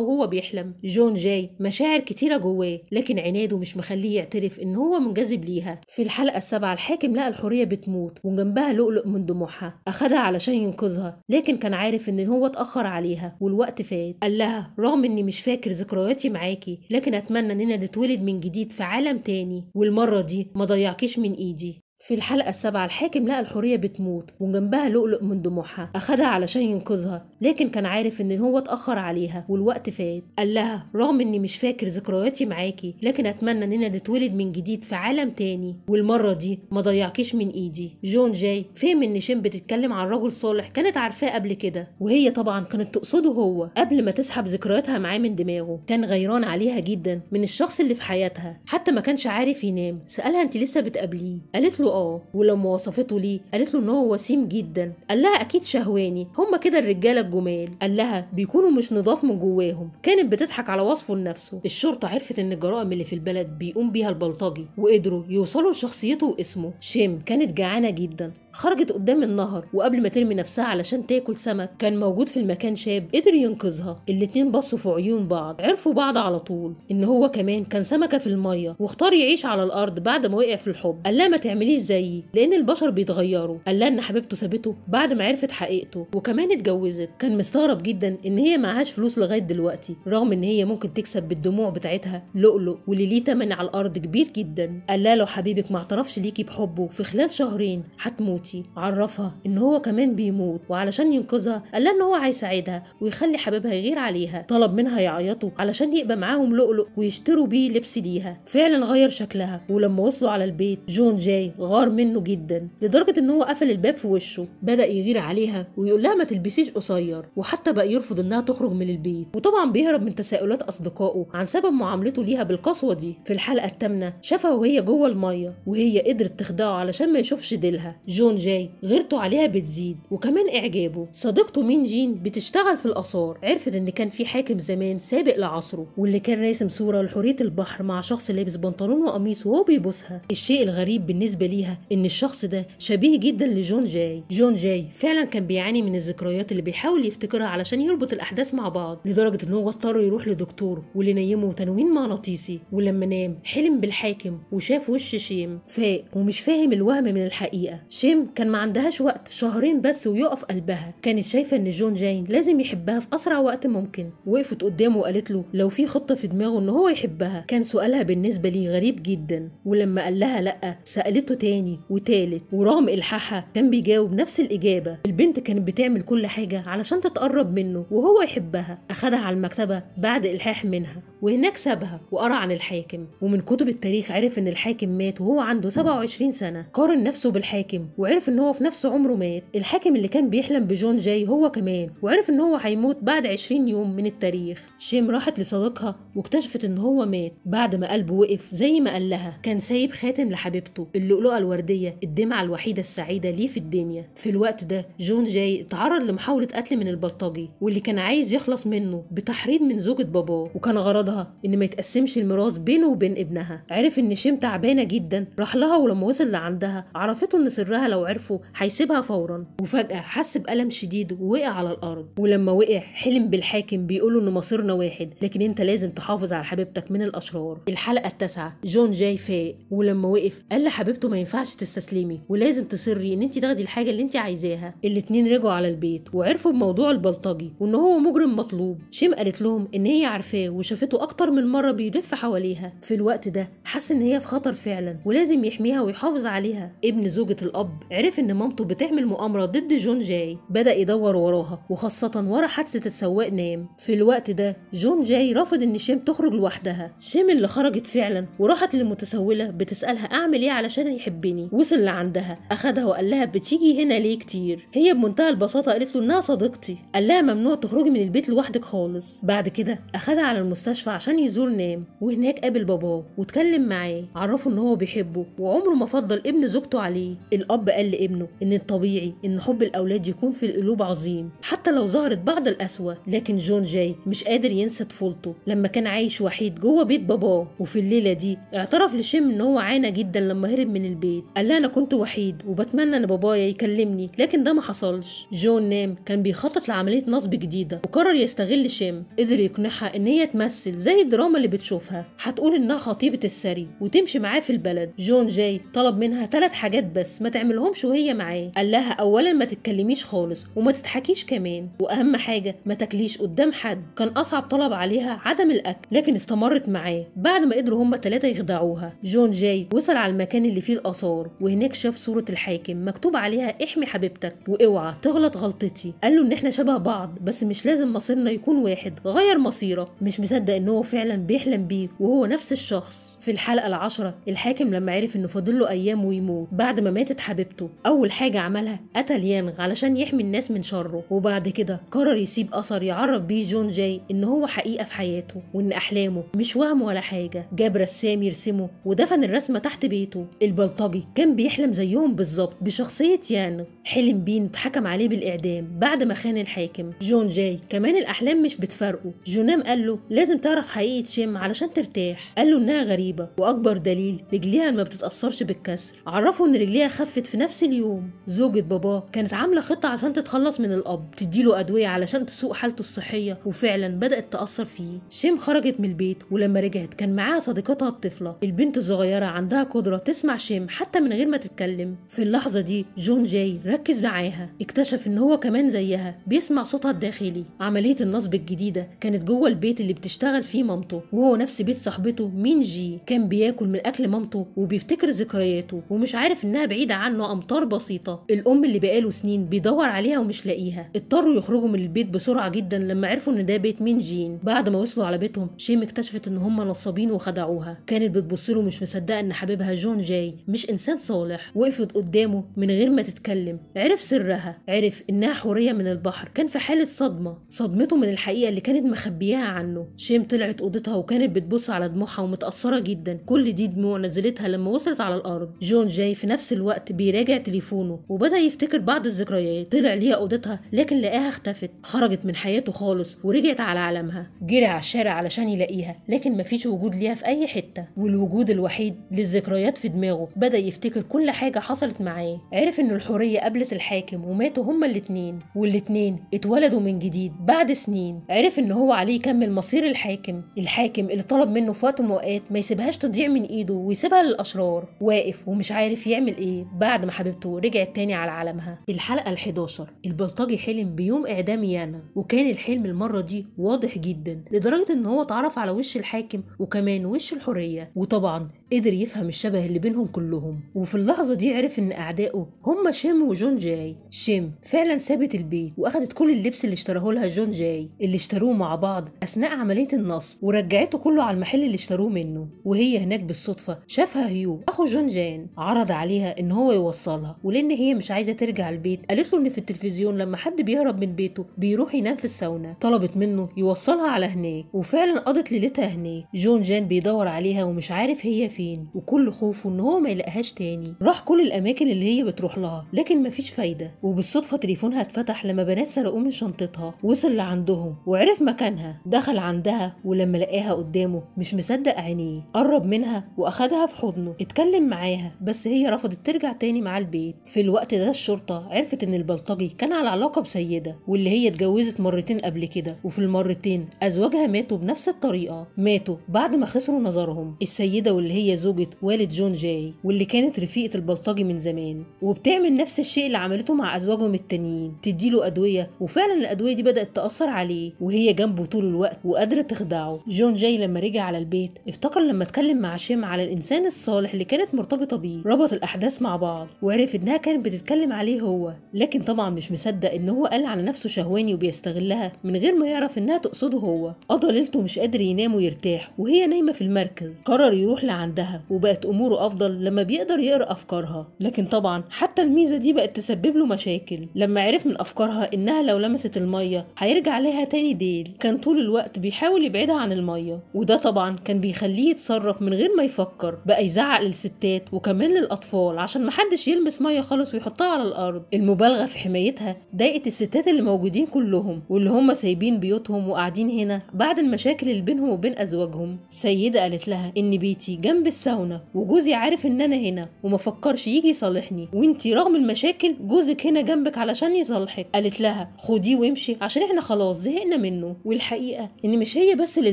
A: وهو بيحلم جون جاي مشاعر كتيرة جواه لكن عناده مش مخليه يعترف إن هو منجذب ليها في الحلقة السابعة الحاكم لقى الحورية بتموت وجنبها لؤلؤ من دموعها أخدها علشان ينقذها لكن كان عارف إن هو اتأخر عليها والوقت فات قال لها رغم إني مش فاكر ذكرياتي معاكي لكن أتمنى إننا نتولد من جديد في عالم تاني والمرة دي ما ضيعكيش من إيدي في الحلقة السابعة الحاكم لقى الحورية بتموت وجنبها لؤلؤ من دموعها أخدها علشان ينقذها لكن كان عارف إن هو اتأخر عليها والوقت فات قال لها رغم إني مش فاكر ذكرياتي معاكي لكن أتمنى إننا نتولد من جديد في عالم تاني والمرة دي ما ضيعكيش من إيدي جون جاي فهم إن شين بتتكلم عن رجل صالح كانت عارفاه قبل كده وهي طبعا كانت تقصده هو قبل ما تسحب ذكرياتها معاه من دماغه كان غيران عليها جدا من الشخص اللي في حياتها حتى ما كانش عارف ينام سألها أنت لسه بتقابليه قالت له له اه ولما وصفته ليه قالت له ان هو وسيم جدا قال لها اكيد شهواني هما كده الرجاله الجمال قال لها بيكونوا مش نضاف من جواهم كانت بتضحك على وصفه لنفسه الشرطه عرفت ان الجرائم اللي في البلد بيقوم بيها البلطجي وقدروا يوصلوا لشخصيته واسمه شيم كانت جعانه جدا خرجت قدام النهر وقبل ما ترمي نفسها علشان تاكل سمك كان موجود في المكان شاب قدر ينقذها الاتنين بصوا في عيون بعض عرفوا بعض على طول ان هو كمان كان سمكه في الميه واختار يعيش على الارض بعد ما وقع في الحب قال لها ما تعمليش زيي لان البشر بيتغيروا قال لها ان حبيبته سابته بعد ما عرفت حقيقته وكمان اتجوزت كان مستغرب جدا ان هي معهاش فلوس لغايه دلوقتي رغم ان هي ممكن تكسب بالدموع بتاعتها لؤلؤ واللي ليه تمن على الارض كبير جدا قال لها لو حبيبك ما اعترفش ليكي بحبه في خلال شهرين هتموتي مامتي عرفها ان هو كمان بيموت وعلشان ينقذها قال لها ان هو هيساعدها ويخلي حبيبها يغير عليها طلب منها يعيطوا علشان يبقى معاهم لؤلؤ ويشتروا بيه لبس ليها فعلا غير شكلها ولما وصلوا على البيت جون جاي غار منه جدا لدرجه ان هو قفل الباب في وشه بدا يغير عليها ويقول لها ما تلبسيش قصير وحتى بقى يرفض انها تخرج من البيت وطبعا بيهرب من تساؤلات اصدقائه عن سبب معاملته ليها بالقسوه دي في الحلقه الثامنه شافها وهي جوه الميه وهي قدرت تخدعه علشان ما يشوفش ديلها جون اصلا جاي غيرته عليها بتزيد وكمان اعجابه صديقته مين جين بتشتغل في الاثار عرفت ان كان في حاكم زمان سابق لعصره واللي كان راسم صوره لحوريه البحر مع شخص لابس بنطلون وقميص وهو بيبوسها الشيء الغريب بالنسبه ليها ان الشخص ده شبيه جدا لجون جاي جون جاي فعلا كان بيعاني من الذكريات اللي بيحاول يفتكرها علشان يربط الاحداث مع بعض لدرجه ان هو اضطر يروح لدكتور واللي نيمه تنوين مغناطيسي ولما نام حلم بالحاكم وشاف وش شيم فاق ومش فاهم الوهم من الحقيقه شيم كان ما عندهاش وقت شهرين بس ويقف قلبها كانت شايفة إن جون جاين لازم يحبها في أسرع وقت ممكن وقفت قدامه وقالت له لو في خطة في دماغه إن هو يحبها كان سؤالها بالنسبة لي غريب جدا ولما قال لها لأ سألته تاني وتالت ورغم إلحاحها كان بيجاوب نفس الإجابة البنت كانت بتعمل كل حاجة علشان تتقرب منه وهو يحبها أخدها على المكتبة بعد إلحاح منها وهناك سابها وقرا عن الحاكم ومن كتب التاريخ عرف ان الحاكم مات وهو عنده 27 سنه قارن نفسه بالحاكم وعرف ان هو في نفس عمره مات الحاكم اللي كان بيحلم بجون جاي هو كمان وعرف ان هو هيموت بعد 20 يوم من التاريخ شيم راحت لصديقها واكتشفت ان هو مات بعد ما قلبه وقف زي ما قال لها كان سايب خاتم لحبيبته اللؤلؤه الورديه الدمعه الوحيده السعيده ليه في الدنيا في الوقت ده جون جاي اتعرض لمحاوله قتل من البلطجي واللي كان عايز يخلص منه بتحريض من زوجة باباه وكان غرضها لها ان ما يتقسمش الميراث بينه وبين ابنها عرف ان شيم تعبانه جدا راح لها ولما وصل لعندها عرفته ان سرها لو عرفه هيسيبها فورا وفجاه حس بالم شديد ووقع على الارض ولما وقع حلم بالحاكم بيقوله ان مصيرنا واحد لكن انت لازم تحافظ على حبيبتك من الاشرار الحلقه التاسعه جون جاي فايق ولما وقف قال لحبيبته ما ينفعش تستسلمي ولازم تصري ان انت تاخدي الحاجه اللي انت عايزاها الاتنين رجعوا على البيت وعرفوا بموضوع البلطجي وان هو مجرم مطلوب شيم قالت لهم ان هي عارفاه وشافته مراته أكتر من مرة بيلف حواليها في الوقت ده حس إن هي في خطر فعلا ولازم يحميها ويحافظ عليها ابن زوجة الأب عرف إن مامته بتعمل مؤامرة ضد جون جاي بدأ يدور وراها وخاصة ورا حادثة السواق نام في الوقت ده جون جاي رفض إن شيم تخرج لوحدها شيم اللي خرجت فعلا وراحت للمتسولة بتسألها أعمل إيه علشان يحبني وصل لعندها أخدها وقال لها بتيجي هنا ليه كتير هي بمنتهى البساطة قالت له إنها صديقتي قال لها ممنوع تخرجي من البيت لوحدك خالص بعد كده أخدها على المستشفى المستشفى عشان يزور نام وهناك قابل باباه واتكلم معاه عرفه ان هو بيحبه وعمره ما فضل ابن زوجته عليه الاب قال لابنه ان الطبيعي ان حب الاولاد يكون في القلوب عظيم حتى لو ظهرت بعض القسوه لكن جون جاي مش قادر ينسى طفولته لما كان عايش وحيد جوه بيت باباه وفي الليله دي اعترف لشيم ان هو عانى جدا لما هرب من البيت قال لها انا كنت وحيد وبتمنى ان بابايا يكلمني لكن ده ما حصلش جون نام كان بيخطط لعمليه نصب جديده وقرر يستغل شيم قدر يقنعها ان هي تمثل زي الدراما اللي بتشوفها هتقول انها خطيبة السري وتمشي معاه في البلد جون جاي طلب منها ثلاث حاجات بس ما تعملهمش وهي معاه قال لها اولا ما تتكلميش خالص وما تضحكيش كمان واهم حاجة ما تاكليش قدام حد كان اصعب طلب عليها عدم الاكل لكن استمرت معاه بعد ما قدروا هما ثلاثة يخدعوها جون جاي وصل على المكان اللي فيه الاثار وهناك شاف صورة الحاكم مكتوب عليها احمي حبيبتك واوعى تغلط غلطتي قال له ان احنا شبه بعض بس مش لازم مصيرنا يكون واحد غير مصيرك مش مصدق ان ان هو فعلا بيحلم بيه وهو نفس الشخص في الحلقة العشرة الحاكم لما عرف إنه فاضل له أيام ويموت بعد ما ماتت حبيبته أول حاجة عملها قتل يانغ علشان يحمي الناس من شره وبعد كده قرر يسيب أثر يعرف بيه جون جاي إن هو حقيقة في حياته وإن أحلامه مش وهم ولا حاجة جاب رسام يرسمه ودفن الرسمة تحت بيته البلطجي كان بيحلم زيهم بالظبط بشخصية يانغ حلم بيه اتحكم عليه بالإعدام بعد ما خان الحاكم جون جاي كمان الأحلام مش بتفارقه جونام قال له لازم تعرف حقيقة شيم علشان ترتاح قال له إنها غريبة غريبة وأكبر دليل رجليها ما بتتأثرش بالكسر عرفوا إن رجليها خفت في نفس اليوم زوجة باباه كانت عاملة خطة عشان تتخلص من الأب تديله أدوية علشان تسوء حالته الصحية وفعلا بدأت تأثر فيه شيم خرجت من البيت ولما رجعت كان معاها صديقتها الطفلة البنت الصغيرة عندها قدرة تسمع شيم حتى من غير ما تتكلم في اللحظة دي جون جاي ركز معاها اكتشف إن هو كمان زيها بيسمع صوتها الداخلي عملية النصب الجديدة كانت جوه البيت اللي بتشتغل فيه مامته وهو نفس بيت صاحبته مين جي كان بياكل من اكل مامته وبيفتكر ذكرياته ومش عارف انها بعيده عنه امتار بسيطه الام اللي بقاله سنين بيدور عليها ومش لاقيها اضطروا يخرجوا من البيت بسرعه جدا لما عرفوا ان ده بيت مين جين بعد ما وصلوا على بيتهم شيم اكتشفت ان هم نصابين وخدعوها كانت بتبص له مش مصدقه ان حبيبها جون جاي مش انسان صالح وقفت قدامه من غير ما تتكلم عرف سرها عرف انها حوريه من البحر كان في حاله صدمه صدمته من الحقيقه اللي كانت مخبياها عنه شيم طلعت اوضتها وكانت بتبص على دموعها ومتاثره جدا كل دي دموع نزلتها لما وصلت على الارض جون جاي في نفس الوقت بيراجع تليفونه وبدا يفتكر بعض الذكريات طلع ليها اوضتها لكن لقاها اختفت خرجت من حياته خالص ورجعت على عالمها جري على الشارع علشان يلاقيها لكن مفيش وجود ليها في اي حته والوجود الوحيد للذكريات في دماغه بدا يفتكر كل حاجه حصلت معاه عرف ان الحوريه قابلت الحاكم وماتوا هما الاثنين والاثنين اتولدوا من جديد بعد سنين عرف ان هو عليه يكمل مصير الحاكم الحاكم اللي طلب منه في وقت من الاوقات ما يسيبهاش تضيع من ايده ويسيبها للاشرار واقف ومش عارف يعمل ايه بعد ما حبيبته رجعت تاني على عالمها الحلقه ال11 البلطجي حلم بيوم اعدام يانا وكان الحلم المره دي واضح جدا لدرجه ان هو اتعرف على وش الحاكم وكمان وش الحريه وطبعا قدر يفهم الشبه اللي بينهم كلهم وفي اللحظة دي عرف إن أعدائه هم شيم وجون جاي شيم فعلا سابت البيت وأخدت كل اللبس اللي اشتراه لها جون جاي اللي اشتروه مع بعض أثناء عملية النصب ورجعته كله على المحل اللي اشتروه منه وهي هناك بالصدفة شافها هيو أخو جون جان عرض عليها إن هو يوصلها ولأن هي مش عايزة ترجع البيت قالت له إن في التلفزيون لما حد بيهرب من بيته بيروح ينام في الساونا طلبت منه يوصلها على هناك وفعلا قضت ليلتها هناك جون جان بيدور عليها ومش عارف هي فين وكل خوفه ان هو ما يلاقهاش تاني راح كل الاماكن اللي هي بتروح لها لكن مفيش فايده وبالصدفه تليفونها اتفتح لما بنات سرقوه من شنطتها وصل لعندهم وعرف مكانها دخل عندها ولما لقاها قدامه مش مصدق عينيه قرب منها واخدها في حضنه اتكلم معاها بس هي رفضت ترجع تاني معاه البيت في الوقت ده الشرطه عرفت ان البلطجي كان على علاقه بسيده واللي هي اتجوزت مرتين قبل كده وفي المرتين ازواجها ماتوا بنفس الطريقه ماتوا بعد ما خسروا نظرهم السيده واللي هي هي زوجة والد جون جاي واللي كانت رفيقة البلطجي من زمان وبتعمل نفس الشيء اللي عملته مع أزواجهم التانيين تديله أدوية وفعلا الأدوية دي بدأت تأثر عليه وهي جنبه طول الوقت وقادرة تخدعه جون جاي لما رجع على البيت افتكر لما اتكلم مع شيم على الإنسان الصالح اللي كانت مرتبطة بيه ربط الأحداث مع بعض وعرف إنها كانت بتتكلم عليه هو لكن طبعا مش مصدق إن هو قال على نفسه شهواني وبيستغلها من غير ما يعرف إنها تقصده هو قضى أه، ليلته مش قادر ينام ويرتاح وهي نايمة في المركز قرر يروح لعند عندها وبقت اموره افضل لما بيقدر يقرا افكارها لكن طبعا حتى الميزه دي بقت تسبب له مشاكل لما عرف من افكارها انها لو لمست الميه هيرجع لها تاني ديل كان طول الوقت بيحاول يبعدها عن الميه وده طبعا كان بيخليه يتصرف من غير ما يفكر بقى يزعق للستات وكمان للاطفال عشان محدش يلمس ميه خالص ويحطها على الارض المبالغه في حمايتها ضايقت الستات اللي موجودين كلهم واللي هم سايبين بيوتهم وقاعدين هنا بعد المشاكل اللي بينهم وبين ازواجهم سيده قالت لها ان بيتي جنب جنب الساونا وجوزي عارف ان انا هنا وما فكرش يجي يصالحني وانتي رغم المشاكل جوزك هنا جنبك علشان يصالحك قالت لها خديه وامشي عشان احنا خلاص زهقنا منه والحقيقه ان مش هي بس اللي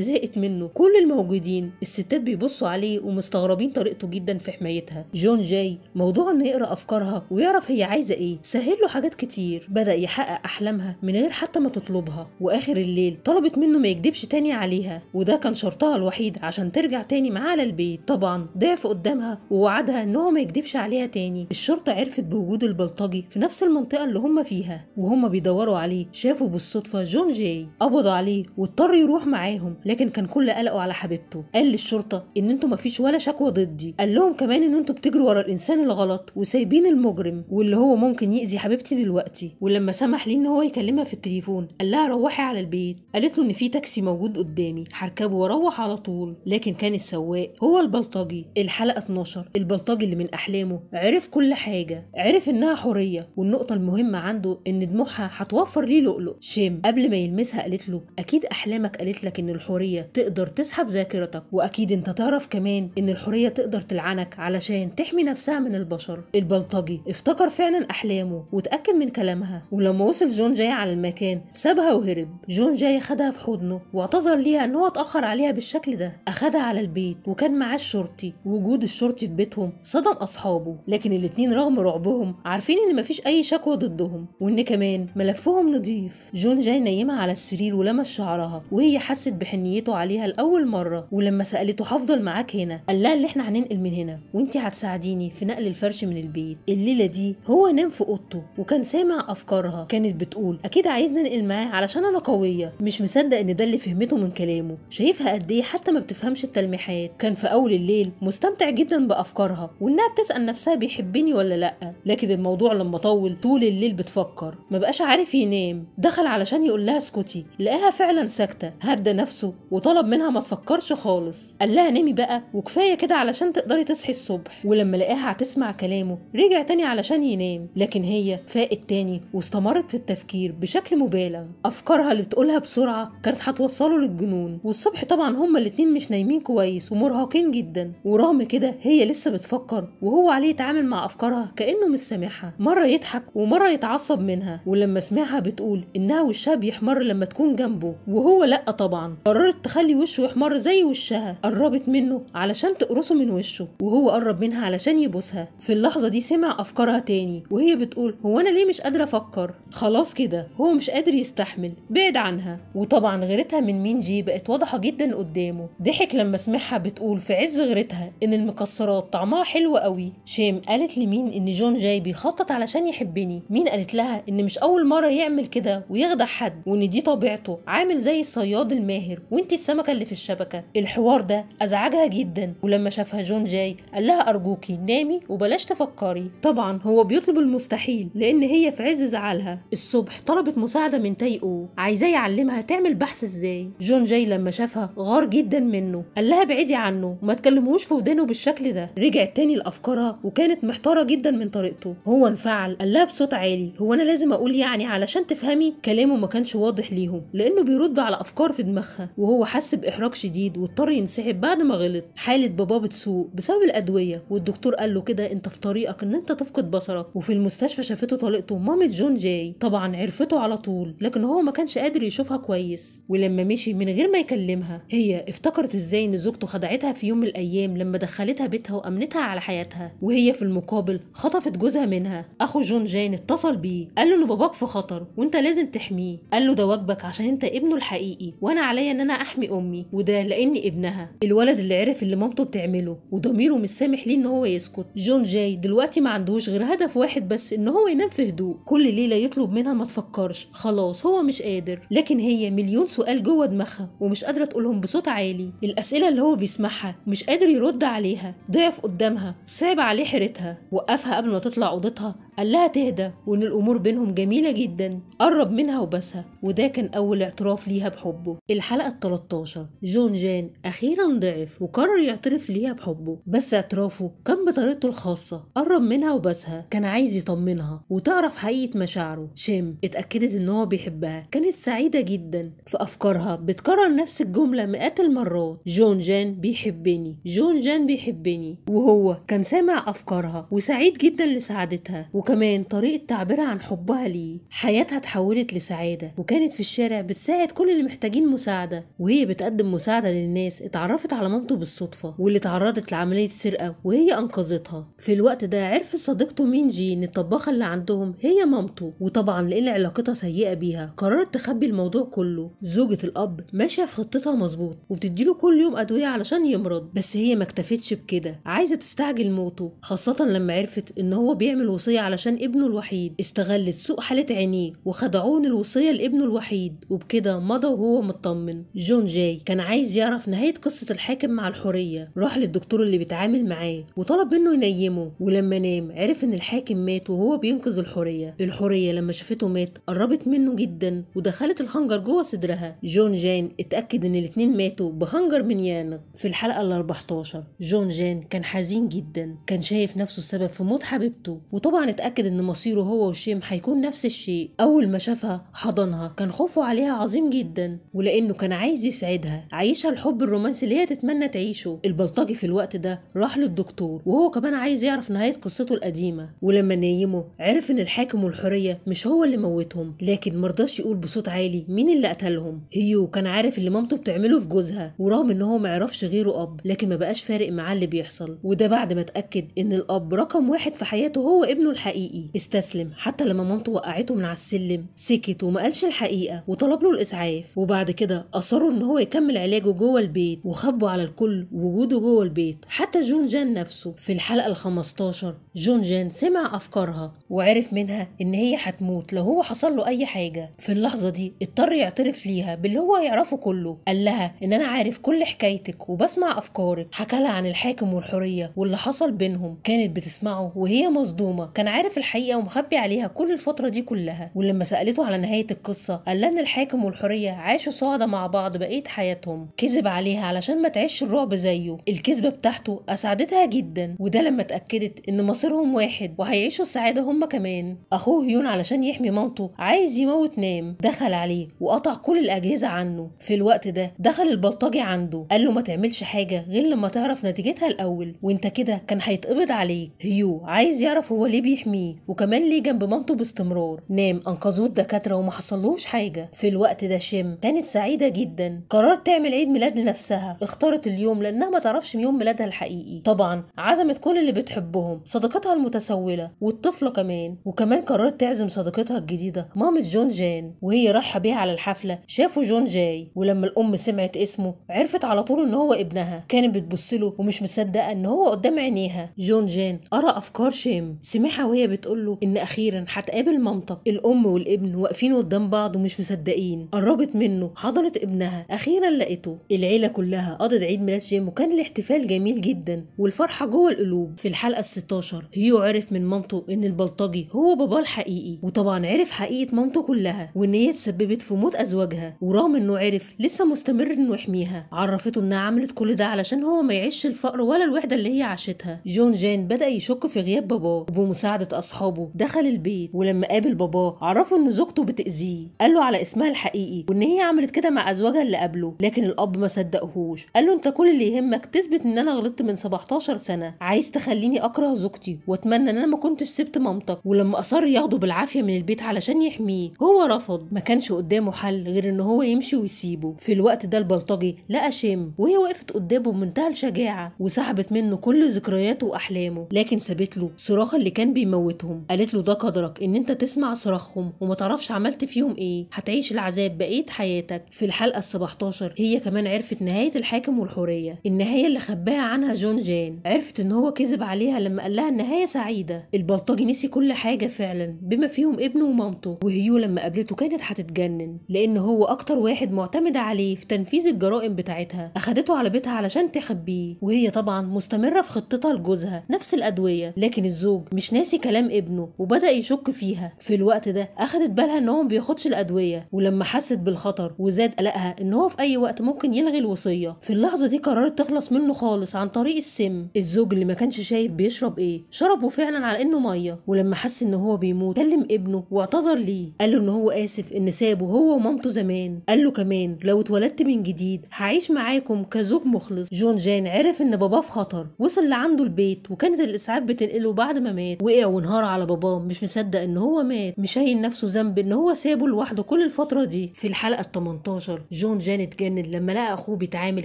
A: زهقت منه كل الموجودين الستات بيبصوا عليه ومستغربين طريقته جدا في حمايتها جون جاي موضوع انه يقرا افكارها ويعرف هي عايزه ايه سهل له حاجات كتير بدا يحقق احلامها من غير حتى ما تطلبها واخر الليل طلبت منه ما يكدبش تاني عليها وده كان شرطها الوحيد عشان ترجع تاني معاه على البيت طبعا طبعا ضعف قدامها ووعدها ان هو ما يكدبش عليها تاني الشرطه عرفت بوجود البلطجي في نفس المنطقه اللي هم فيها وهم بيدوروا عليه شافوا بالصدفه جون جاي قبضوا عليه واضطر يروح معاهم لكن كان كل قلقه على حبيبته قال للشرطه ان انتوا مفيش ولا شكوى ضدي قال لهم كمان ان انتوا بتجروا ورا الانسان الغلط وسايبين المجرم واللي هو ممكن يأذي حبيبتي دلوقتي ولما سمح ليه ان هو يكلمها في التليفون قال لها روحي على البيت قالت له ان في تاكسي موجود قدامي هركبه واروح على طول لكن كان السواق هو البلطجي البلطجي الحلقة 12 البلطجي اللي من أحلامه عرف كل حاجة عرف إنها حرية والنقطة المهمة عنده إن دموعها هتوفر ليه لؤلؤ شيم قبل ما يلمسها قالت له أكيد أحلامك قالت لك إن الحرية تقدر تسحب ذاكرتك وأكيد أنت تعرف كمان إن الحرية تقدر تلعنك علشان تحمي نفسها من البشر البلطجي افتكر فعلا أحلامه وتأكد من كلامها ولما وصل جون جاي على المكان سابها وهرب جون جاي خدها في حضنه واعتذر ليها إن هو اتأخر عليها بالشكل ده أخدها على البيت وكان معاه الشرطة الشرطي وجود الشرطي في بيتهم صدم أصحابه لكن الاتنين رغم رعبهم عارفين إن مفيش أي شكوى ضدهم وإن كمان ملفهم نضيف جون جاي نايمها على السرير ولمس شعرها وهي حست بحنيته عليها لأول مرة ولما سألته هفضل معاك هنا قال لها اللي احنا هننقل من هنا وانت هتساعديني في نقل الفرش من البيت الليلة دي هو نام في أوضته وكان سامع أفكارها كانت بتقول أكيد عايز ننقل معاه علشان أنا قوية مش مصدق إن ده اللي فهمته من كلامه شايفها قد إيه حتى ما بتفهمش التلميحات كان في أول الليل بالليل مستمتع جدا بافكارها وانها بتسال نفسها بيحبني ولا لا لكن الموضوع لما طول طول الليل بتفكر ما بقاش عارف ينام دخل علشان يقول لها اسكتي لقاها فعلا ساكته هدى نفسه وطلب منها ما تفكرش خالص قال لها نامي بقى وكفايه كده علشان تقدري تصحي الصبح ولما لقاها هتسمع كلامه رجع تاني علشان ينام لكن هي فاقت تاني واستمرت في التفكير بشكل مبالغ افكارها اللي بتقولها بسرعه كانت هتوصله للجنون والصبح طبعا هما الاتنين مش نايمين كويس ومرهقين جدا جدا ورغم كده هي لسه بتفكر وهو عليه يتعامل مع افكارها كانه مش سامعها مره يضحك ومره يتعصب منها ولما سمعها بتقول انها وشها بيحمر لما تكون جنبه وهو لا طبعا قررت تخلي وشه يحمر زي وشها قربت منه علشان تقرصه من وشه وهو قرب منها علشان يبوسها في اللحظه دي سمع افكارها تاني وهي بتقول هو انا ليه مش قادره افكر خلاص كده هو مش قادر يستحمل بعد عنها وطبعا غيرتها من مين جي بقت واضحه جدا قدامه ضحك لما سمعها بتقول في عز صغرتها إن المكسرات طعمها حلو قوي شيم قالت لمين إن جون جاي بيخطط علشان يحبني مين قالت لها إن مش أول مرة يعمل كده ويخدع حد وإن دي طبيعته عامل زي الصياد الماهر وإنت السمكة اللي في الشبكة الحوار ده أزعجها جدا ولما شافها جون جاي قال لها أرجوكي نامي وبلاش تفكري طبعا هو بيطلب المستحيل لأن هي في عز زعلها الصبح طلبت مساعدة من تايقو عايزاه يعلمها تعمل بحث ازاي جون جاي لما شافها غار جدا منه قال لها بعيدي عنه وما اتكلموش في ودانه بالشكل ده رجعت تاني لافكارها وكانت محتاره جدا من طريقته هو انفعل قال لها بصوت عالي هو انا لازم اقول يعني علشان تفهمي كلامه ما كانش واضح ليهم لانه بيرد على افكار في دماغها وهو حس باحراج شديد واضطر ينسحب بعد ما غلط حاله باباه بتسوء بسبب الادويه والدكتور قال له كده انت في طريقك ان انت تفقد بصرك وفي المستشفى شافته طليقته مامة جون جاي طبعا عرفته على طول لكن هو ما كانش قادر يشوفها كويس ولما مشي من غير ما يكلمها هي افتكرت ازاي ان زوجته خدعتها في يوم من الايام الأيام لما دخلتها بيتها وأمنتها على حياتها وهي في المقابل خطفت جوزها منها أخو جون جان اتصل بيه قال له إن باباك في خطر وأنت لازم تحميه قال له ده واجبك عشان أنت ابنه الحقيقي وأنا عليا إن أنا أحمي أمي وده لأني ابنها الولد اللي عرف اللي مامته بتعمله وضميره مش سامح ليه إن هو يسكت جون جاي دلوقتي ما عندهوش غير هدف واحد بس إن هو ينام في هدوء كل ليلة يطلب منها ما تفكرش خلاص هو مش قادر لكن هي مليون سؤال جوه دماغها ومش قادرة تقولهم بصوت عالي الأسئلة اللي هو بيسمعها مش قادر قادر يرد عليها ضعف قدامها صعب عليه حيرتها وقفها قبل ما تطلع اوضتها قال لها تهدى وإن الأمور بينهم جميلة جدا قرب منها وبسها وده كان أول اعتراف ليها بحبه الحلقة ال 13 جون جان أخيرا ضعف وقرر يعترف ليها بحبه بس اعترافه كان بطريقته الخاصة قرب منها وبسها كان عايز يطمنها وتعرف حقيقة مشاعره شيم اتأكدت إن هو بيحبها كانت سعيدة جدا في أفكارها بتكرر نفس الجملة مئات المرات جون جان بيحبني جون جان بيحبني وهو كان سامع أفكارها وسعيد جدا لسعادتها وكمان طريقة تعبيرها عن حبها ليه حياتها اتحولت لسعادة وكانت في الشارع بتساعد كل اللي محتاجين مساعدة وهي بتقدم مساعدة للناس اتعرفت على مامته بالصدفة واللي تعرضت لعملية سرقة وهي أنقذتها في الوقت ده عرفت صديقته جي إن الطباخة اللي عندهم هي مامته وطبعا لأن علاقتها سيئة بيها قررت تخبي الموضوع كله زوجة الأب ماشية في خطتها مظبوط وبتديله كل يوم أدوية علشان يمرض بس هي ما اكتفتش بكده عايزة تستعجل موته خاصة لما عرفت إن هو بيعمل وصية على علشان ابنه الوحيد استغلت سوء حالة عينيه وخدعون الوصية لابنه الوحيد وبكده مضى وهو مطمن جون جاي كان عايز يعرف نهاية قصة الحاكم مع الحرية راح للدكتور اللي بيتعامل معاه وطلب منه ينيمه ولما نام عرف ان الحاكم مات وهو بينقذ الحرية الحرية لما شافته مات قربت منه جدا ودخلت الخنجر جوه صدرها جون جان اتأكد ان الاتنين ماتوا بخنجر من يانغ في الحلقة ال 14 جون جان كان حزين جدا كان شايف نفسه السبب في موت حبيبته وطبعا اتأكد متأكد إن مصيره هو وشيم هيكون نفس الشيء أول ما شافها حضنها كان خوفه عليها عظيم جدا ولأنه كان عايز يسعدها عايشها الحب الرومانسي اللي هي تتمنى تعيشه البلطجي في الوقت ده راح للدكتور وهو كمان عايز يعرف نهاية قصته القديمة ولما نايمه عرف إن الحاكم والحرية مش هو اللي موتهم لكن مرضاش يقول بصوت عالي مين اللي قتلهم هيو كان عارف اللي مامته بتعمله في جوزها ورغم إن هو معرفش غيره أب لكن ما بقاش فارق معاه اللي بيحصل وده بعد ما اتأكد إن الأب رقم واحد في حياته هو ابنه الحقيقي حقيقي استسلم حتى لما مامته وقعته من على السلم سكت وما قالش الحقيقه وطلب له الاسعاف وبعد كده اصروا ان هو يكمل علاجه جوه البيت وخبوا على الكل وجوده جوه البيت حتى جون جان نفسه في الحلقه ال 15 جون جان سمع افكارها وعرف منها ان هي هتموت لو هو حصل له اي حاجه في اللحظه دي اضطر يعترف ليها باللي هو يعرفه كله قال لها ان انا عارف كل حكايتك وبسمع افكارك حكى لها عن الحاكم والحريه واللي حصل بينهم كانت بتسمعه وهي مصدومه كان عارف عارف الحقيقه ومخبي عليها كل الفتره دي كلها ولما سالته على نهايه القصه قال لها ان الحاكم والحريه عاشوا سعداء مع بعض بقيه حياتهم كذب عليها علشان ما تعيش الرعب زيه الكذبه بتاعته اسعدتها جدا وده لما اتاكدت ان مصيرهم واحد وهيعيشوا السعاده هما كمان اخوه يون علشان يحمي مامته عايز يموت نام دخل عليه وقطع كل الاجهزه عنه في الوقت ده دخل البلطجي عنده قال له ما تعملش حاجه غير لما تعرف نتيجتها الاول وانت كده كان هيتقبض عليك هيو عايز يعرف هو ليه بيحميه وكمان ليه جنب مامته باستمرار نام انقذوه الدكاتره وما حصلوش حاجه في الوقت ده شم كانت سعيده جدا قررت تعمل عيد ميلاد لنفسها اختارت اليوم لانها ما تعرفش يوم ميلادها الحقيقي طبعا عزمت كل اللي بتحبهم صديقتها المتسولة والطفلة كمان وكمان قررت تعزم صديقتها الجديدة مامة جون جان وهي رايحة بيها على الحفلة شافوا جون جاي ولما الأم سمعت اسمه عرفت على طول إن هو ابنها كانت بتبص له ومش مصدقة إن هو قدام عينيها جون جان قرأ أفكار شيم سمعها وهي بتقول له ان اخيرا هتقابل مامتك الام والابن واقفين قدام بعض ومش مصدقين قربت منه حضنت ابنها اخيرا لقيته العيله كلها قضت عيد ميلاد جيم وكان الاحتفال جميل جدا والفرحه جوه القلوب في الحلقه ال16 هيو عرف من مامته ان البلطجي هو باباه الحقيقي وطبعا عرف حقيقه مامته كلها وان هي اتسببت في موت ازواجها ورغم انه عرف لسه مستمر انه يحميها عرفته انها عملت كل ده علشان هو ما يعيش الفقر ولا الوحده اللي هي عاشتها جون جان بدا يشك في غياب باباه وبمساعده أصحابه دخل البيت ولما قابل باباه عرفه إن زوجته بتأذيه قال له على اسمها الحقيقي وإن هي عملت كده مع أزواجها اللي قبله لكن الأب ما صدقهوش قال له أنت كل اللي يهمك تثبت إن أنا غلطت من 17 سنة عايز تخليني أكره زوجتي وأتمنى إن أنا ما كنتش سبت مامتك ولما أصر ياخده بالعافية من البيت علشان يحميه هو رفض ما كانش قدامه حل غير إن هو يمشي ويسيبه في الوقت ده البلطجي لقى شيم وهي وقفت قدامه بمنتهى الشجاعة وسحبت منه كل ذكرياته وأحلامه لكن سابت له صراخ اللي كان بيموت يموتهم قالت له ده قدرك ان انت تسمع صراخهم وما تعرفش عملت فيهم ايه هتعيش العذاب بقيه حياتك في الحلقه ال17 هي كمان عرفت نهايه الحاكم والحوريه النهايه اللي خباها عنها جون جان عرفت ان هو كذب عليها لما قال لها النهايه سعيده البلطجي نسي كل حاجه فعلا بما فيهم ابنه ومامته وهيو لما قابلته كانت هتتجنن لان هو اكتر واحد معتمد عليه في تنفيذ الجرائم بتاعتها اخدته على بيتها علشان تخبيه وهي طبعا مستمره في خطتها لجوزها نفس الادويه لكن الزوج مش ناسي كلام ابنه وبدأ يشك فيها في الوقت ده أخدت بالها إن هو ما بياخدش الأدوية ولما حست بالخطر وزاد قلقها إن هو في أي وقت ممكن يلغي الوصية في اللحظة دي قررت تخلص منه خالص عن طريق السم الزوج اللي ما كانش شايف بيشرب إيه شربه فعلا على إنه مية ولما حس إن هو بيموت كلم ابنه واعتذر ليه قال له إن هو آسف إن سابه هو ومامته زمان قال له كمان لو اتولدت من جديد هعيش معاكم كزوج مخلص جون جان عرف إن باباه في خطر وصل لعنده البيت وكانت الإسعاف بتنقله بعد ما مات وقع ونهار على باباه مش مصدق ان هو مات مش شايل نفسه ذنب ان هو سابه لوحده كل الفتره دي في الحلقه ال 18 جون جان اتجنن لما لقى اخوه بيتعامل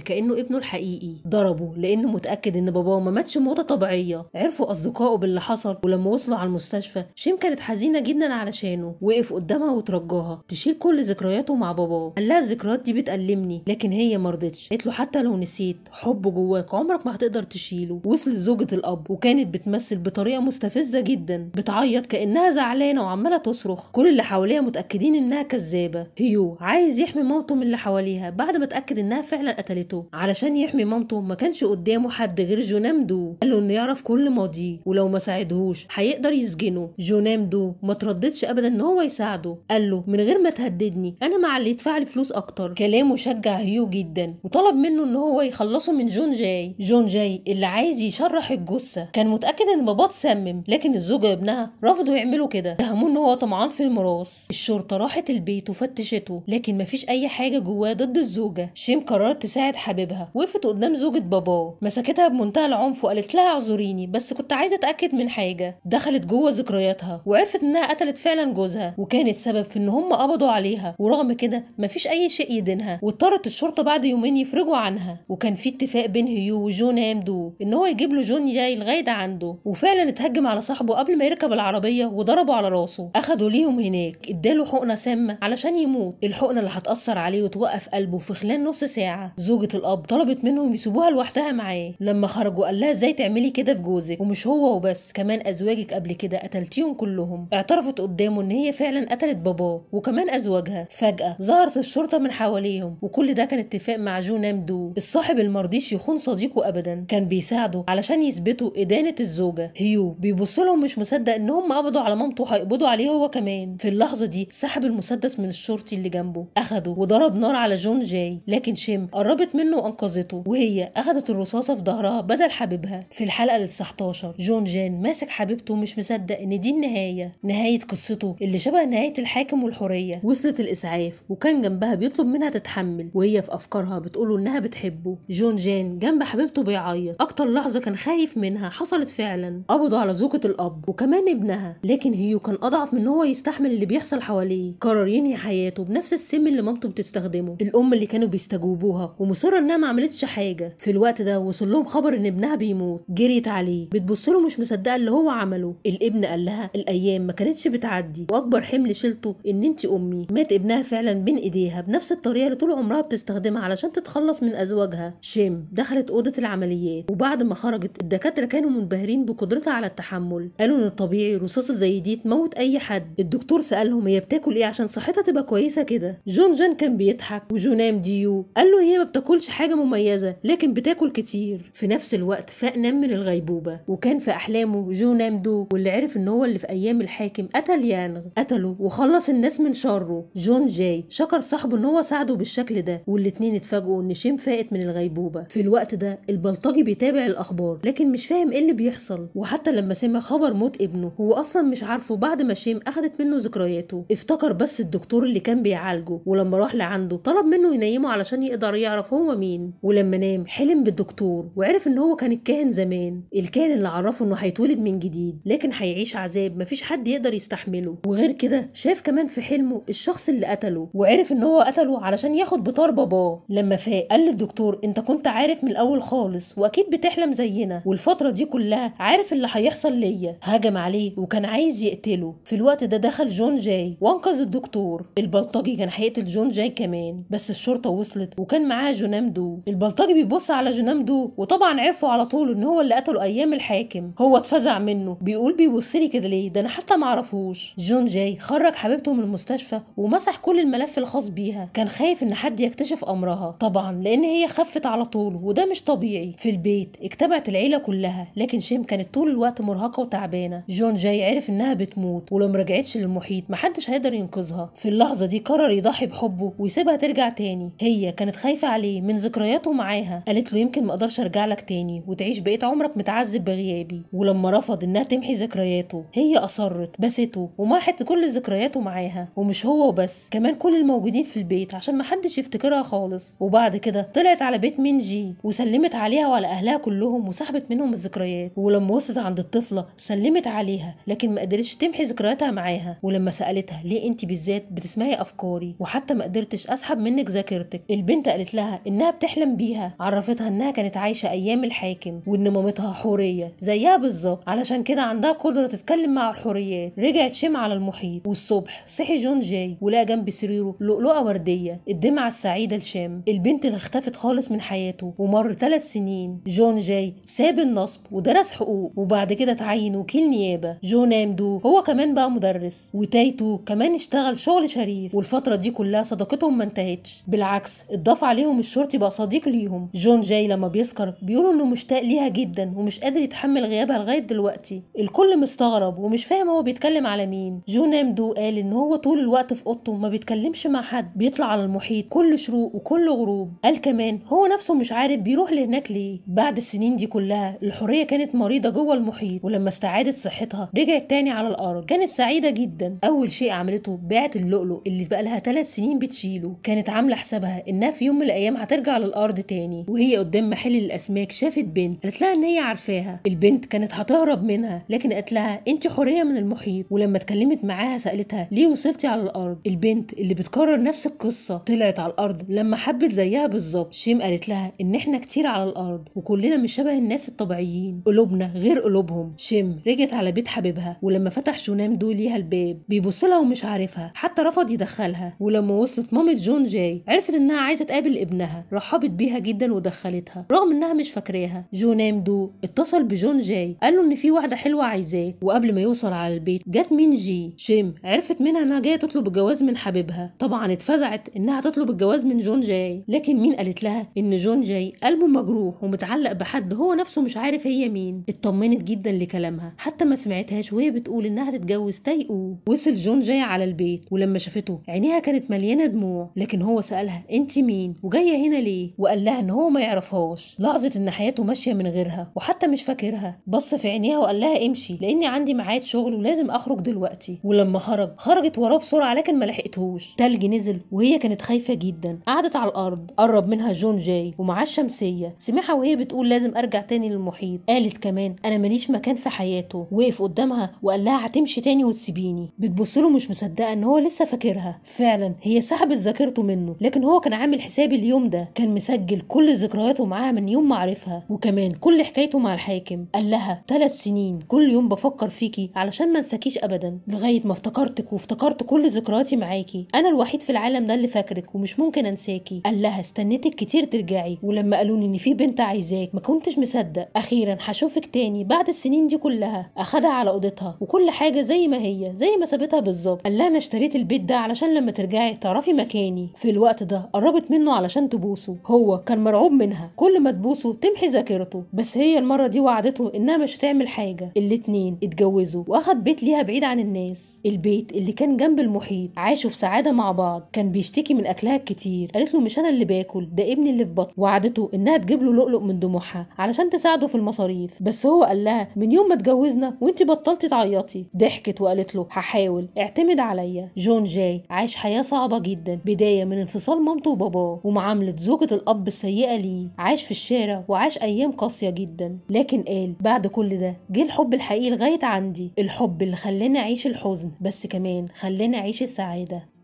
A: كانه ابنه الحقيقي ضربه لانه متاكد ان باباه ما ماتش موته طبيعيه عرفوا اصدقائه باللي حصل ولما وصلوا على المستشفى شيم كانت حزينه جدا علشانه وقف قدامها وترجاها تشيل كل ذكرياته مع باباه قال لها الذكريات دي بتألمني لكن هي ما رضتش قالت له حتى لو نسيت حب جواك عمرك ما هتقدر تشيله وصلت زوجة الاب وكانت بتمثل بطريقه مستفزه جدا جدا بتعيط كانها زعلانه وعماله تصرخ كل اللي حواليها متاكدين انها كذابه هيو عايز يحمي مامته من اللي حواليها بعد ما اتاكد انها فعلا قتلته علشان يحمي مامته ما كانش قدامه حد غير جونام دو قال له انه يعرف كل ماضيه ولو ما ساعدهوش هيقدر يسجنه جونام دو ما ترددش ابدا ان هو يساعده قال له من غير ما تهددني انا مع اللي يدفع لي فلوس اكتر كلامه شجع هيو جدا وطلب منه ان هو يخلصه من جون جاي جون جاي اللي عايز يشرح الجثه كان متاكد ان باباه اتسمم لكن الزوج زوجة وابنها رفضوا يعملوا كده اتهموه ان هو طمعان في الميراث الشرطه راحت البيت وفتشته لكن مفيش اي حاجه جواه ضد الزوجه شيم قررت تساعد حبيبها وقفت قدام زوجة باباه مسكتها بمنتهى العنف وقالت لها اعذريني بس كنت عايزه اتاكد من حاجه دخلت جوه ذكرياتها وعرفت انها قتلت فعلا جوزها وكانت سبب في ان هم قبضوا عليها ورغم كده مفيش اي شيء يدينها واضطرت الشرطه بعد يومين يفرجوا عنها وكان في اتفاق بين هيو وجون هامدو ان هو يجيب له جون جاي لغايه عنده وفعلا اتهجم على صاحبه قبل ما يركب العربيه وضربه على راسه اخدوا ليهم هناك اداله حقنه سامه علشان يموت الحقنه اللي هتاثر عليه وتوقف قلبه في خلال نص ساعه زوجة الاب طلبت منهم يسيبوها لوحدها معاه لما خرجوا قال لها ازاي تعملي كده في جوزك ومش هو وبس كمان ازواجك قبل كده قتلتيهم كلهم اعترفت قدامه ان هي فعلا قتلت باباه وكمان ازواجها فجاه ظهرت الشرطه من حواليهم وكل ده كان اتفاق مع جو نام دو الصاحب المرضيش يخون صديقه ابدا كان بيساعده علشان يثبتوا ادانه الزوجه هيو بيبص لهم مش مصدق ان هم قبضوا على مامته وهيقبضوا عليه هو كمان في اللحظه دي سحب المسدس من الشرطي اللي جنبه اخده وضرب نار على جون جاي لكن شيم قربت منه وانقذته وهي اخذت الرصاصه في ظهرها بدل حبيبها في الحلقه ال 19 جون جان ماسك حبيبته ومش مصدق ان دي النهايه نهايه قصته اللي شبه نهايه الحاكم والحريه وصلت الاسعاف وكان جنبها بيطلب منها تتحمل وهي في افكارها بتقوله انها بتحبه جون جان جنب حبيبته بيعيط اكتر لحظه كان خايف منها حصلت فعلا قبضوا على زوجة الاب الأب وكمان ابنها لكن هيو كان أضعف من هو يستحمل اللي بيحصل حواليه قرر ينهي حياته بنفس السم اللي مامته بتستخدمه الأم اللي كانوا بيستجوبوها ومصرة إنها ما عملتش حاجة في الوقت ده وصل لهم خبر إن ابنها بيموت جريت عليه بتبص له مش مصدقة اللي هو عمله الابن قال لها الأيام ما كانتش بتعدي وأكبر حمل شلته إن أنت أمي مات ابنها فعلا بين إيديها بنفس الطريقة اللي طول عمرها بتستخدمها علشان تتخلص من أزواجها شيم دخلت أوضة العمليات وبعد ما خرجت الدكاترة كانوا منبهرين بقدرتها على التحمل قالوا ان الطبيعي رصاصه زي دي تموت اي حد الدكتور سالهم هي بتاكل ايه عشان صحتها تبقى كويسه كده جون جان كان بيضحك وجونام ديو قال له هي ما بتاكلش حاجه مميزه لكن بتاكل كتير في نفس الوقت فاق نام من الغيبوبه وكان في احلامه جونام دو واللي عرف ان هو اللي في ايام الحاكم قتل يانغ قتله وخلص الناس من شره جون جاي شكر صاحبه ان هو ساعده بالشكل ده والاتنين اتفاجئوا ان شيم فاقت من الغيبوبه في الوقت ده البلطجي بيتابع الاخبار لكن مش فاهم ايه اللي بيحصل وحتى لما سمع خبر افتكر موت ابنه هو اصلا مش عارفه بعد ما شيم اخدت منه ذكرياته افتكر بس الدكتور اللي كان بيعالجه ولما راح لعنده طلب منه ينيمه علشان يقدر يعرف هو مين ولما نام حلم بالدكتور وعرف ان هو كان الكاهن زمان الكاهن اللي عرفه انه هيتولد من جديد لكن هيعيش عذاب مفيش حد يقدر يستحمله وغير كده شاف كمان في حلمه الشخص اللي قتله وعرف ان هو قتله علشان ياخد بطار باباه لما فاق قال للدكتور انت كنت عارف من الاول خالص واكيد بتحلم زينا والفتره دي كلها عارف اللي هيحصل ليا هجم عليه وكان عايز يقتله في الوقت ده دخل جون جاي وانقذ الدكتور البلطجي كان هيقتل جون جاي كمان بس الشرطه وصلت وكان معاه جونام دو البلطجي بيبص على جونام دو وطبعا عرفوا على طول ان هو اللي قتله ايام الحاكم هو اتفزع منه بيقول بيبص لي كده ليه ده انا حتى معرفوش جون جاي خرج حبيبته من المستشفى ومسح كل الملف الخاص بيها كان خايف ان حد يكتشف امرها طبعا لان هي خفت على طول وده مش طبيعي في البيت اجتمعت العيله كلها لكن شيم كانت طول الوقت مرهقه وتعبانه تعبانه جون جاي عرف انها بتموت ولو مرجعتش للمحيط محدش هيقدر ينقذها في اللحظه دي قرر يضحي بحبه ويسيبها ترجع تاني هي كانت خايفه عليه من ذكرياته معاها قالت له يمكن ما اقدرش ارجع لك تاني وتعيش بقيت عمرك متعذب بغيابي ولما رفض انها تمحي ذكرياته هي اصرت بسته ومحت كل ذكرياته معاها ومش هو وبس كمان كل الموجودين في البيت عشان محدش يفتكرها خالص وبعد كده طلعت على بيت مينجي جي وسلمت عليها وعلى اهلها كلهم وسحبت منهم الذكريات ولما وصلت عند الطفله سلمت سلمت عليها لكن ما قدرتش تمحي ذكرياتها معاها ولما سالتها ليه انت بالذات بتسمعي افكاري وحتى ما قدرتش اسحب منك ذاكرتك البنت قالت لها انها بتحلم بيها عرفتها انها كانت عايشه ايام الحاكم وان مامتها حوريه زيها بالظبط علشان كده عندها قدره تتكلم مع الحوريات رجعت شيم على المحيط والصبح صحي جون جاي ولقى جنب سريره لؤلؤه ورديه الدمعه السعيده لشام البنت اللي اختفت خالص من حياته ومر ثلاث سنين جون جاي ساب النصب ودرس حقوق وبعد كده تعين وكيل نيابه جو دو هو كمان بقى مدرس وتايتو كمان اشتغل شغل شريف والفتره دي كلها صداقتهم ما انتهتش بالعكس اتضاف عليهم الشرطي بقى صديق ليهم جون جاي لما بيسكر بيقول انه مشتاق ليها جدا ومش قادر يتحمل غيابها لغايه دلوقتي الكل مستغرب ومش فاهم هو بيتكلم على مين جو دو قال ان هو طول الوقت في اوضته ما بيتكلمش مع حد بيطلع على المحيط كل شروق وكل غروب قال كمان هو نفسه مش عارف بيروح لهناك ليه بعد السنين دي كلها الحريه كانت مريضه جوه المحيط ولما استع استعادت صحتها رجعت تاني على الارض كانت سعيده جدا اول شيء عملته بعت اللؤلؤ اللي بقى لها ثلاث سنين بتشيله كانت عامله حسابها انها في يوم من الايام هترجع للارض تاني وهي قدام محل الاسماك شافت بنت قالت لها ان هي عارفاها البنت كانت هتهرب منها لكن قالت لها انت حوريه من المحيط ولما اتكلمت معاها سالتها ليه وصلتي على الارض البنت اللي بتكرر نفس القصه طلعت على الارض لما حبت زيها بالظبط شيم قالت لها ان احنا كتير على الارض وكلنا مش شبه الناس الطبيعيين قلوبنا غير قلوبهم شيم رجعت على بيت حبيبها ولما فتح شونام دو ليها الباب بيبص لها ومش عارفها حتى رفض يدخلها ولما وصلت مامة جون جاي عرفت انها عايزه تقابل ابنها رحبت بيها جدا ودخلتها رغم انها مش فاكراها جونام دو اتصل بجون جاي قال له ان في واحده حلوه عايزاه وقبل ما يوصل على البيت جت مين جي شيم عرفت منها انها جايه تطلب الجواز من حبيبها طبعا اتفزعت انها تطلب الجواز من جون جاي لكن مين قالت لها ان جون جاي قلبه مجروح ومتعلق بحد هو نفسه مش عارف هي مين اطمنت جدا لكلامها حتى ما سمعتهاش وهي بتقول انها تتجوز تايقو وصل جون جاي على البيت ولما شافته عينيها كانت مليانه دموع لكن هو سالها انت مين وجايه هنا ليه وقال لها ان هو ما يعرفهاش لاحظت ان حياته ماشيه من غيرها وحتى مش فاكرها بص في عينيها وقال لها امشي لاني عندي ميعاد شغل ولازم اخرج دلوقتي ولما خرج خرجت وراه بسرعه لكن ما لحقتهوش تلج نزل وهي كانت خايفه جدا قعدت على الارض قرب منها جون جاي ومعاه الشمسيه سمعها وهي بتقول لازم ارجع تاني للمحيط قالت كمان انا ماليش مكان في حياتي حياته وقف قدامها وقال لها هتمشي تاني وتسيبيني بتبص له مش مصدقه ان هو لسه فاكرها فعلا هي سحبت ذاكرته منه لكن هو كان عامل حساب اليوم ده كان مسجل كل ذكرياته معاها من يوم ما عرفها وكمان كل حكايته مع الحاكم قال لها ثلاث سنين كل يوم بفكر فيكي علشان ما انساكيش ابدا لغايه ما افتكرتك وافتكرت كل ذكرياتي معاكي انا الوحيد في العالم ده اللي فاكرك ومش ممكن انساكي قال لها استنيتك كتير ترجعي ولما قالوا ان في بنت عايزاك ما كنتش مصدق اخيرا هشوفك تاني بعد السنين دي كلها حقها اخدها على اوضتها وكل حاجه زي ما هي زي ما سابتها بالظبط قال لها انا اشتريت البيت ده علشان لما ترجعي تعرفي مكاني في الوقت ده قربت منه علشان تبوسه هو كان مرعوب منها كل ما تبوسه تمحي ذاكرته بس هي المره دي وعدته انها مش هتعمل حاجه الاتنين اتجوزوا واخد بيت ليها بعيد عن الناس البيت اللي كان جنب المحيط عاشوا في سعاده مع بعض كان بيشتكي من اكلها الكتير قالت له مش انا اللي باكل ده ابني اللي في بطني وعدته انها تجيب له لؤلؤ من دموعها علشان تساعده في المصاريف بس هو قال لها من يوم ما اتجوز اتجوزنا وانت بطلتي تعيطي ضحكت وقالت له هحاول اعتمد عليا جون جاي عاش حياه صعبه جدا بدايه من انفصال مامته وباباه ومعامله زوجة الاب السيئه ليه عاش في الشارع وعاش ايام قاسيه جدا لكن قال بعد كل ده جه الحب الحقيقي لغايه عندي الحب اللي خلاني اعيش الحزن بس كمان خلاني اعيش السعاده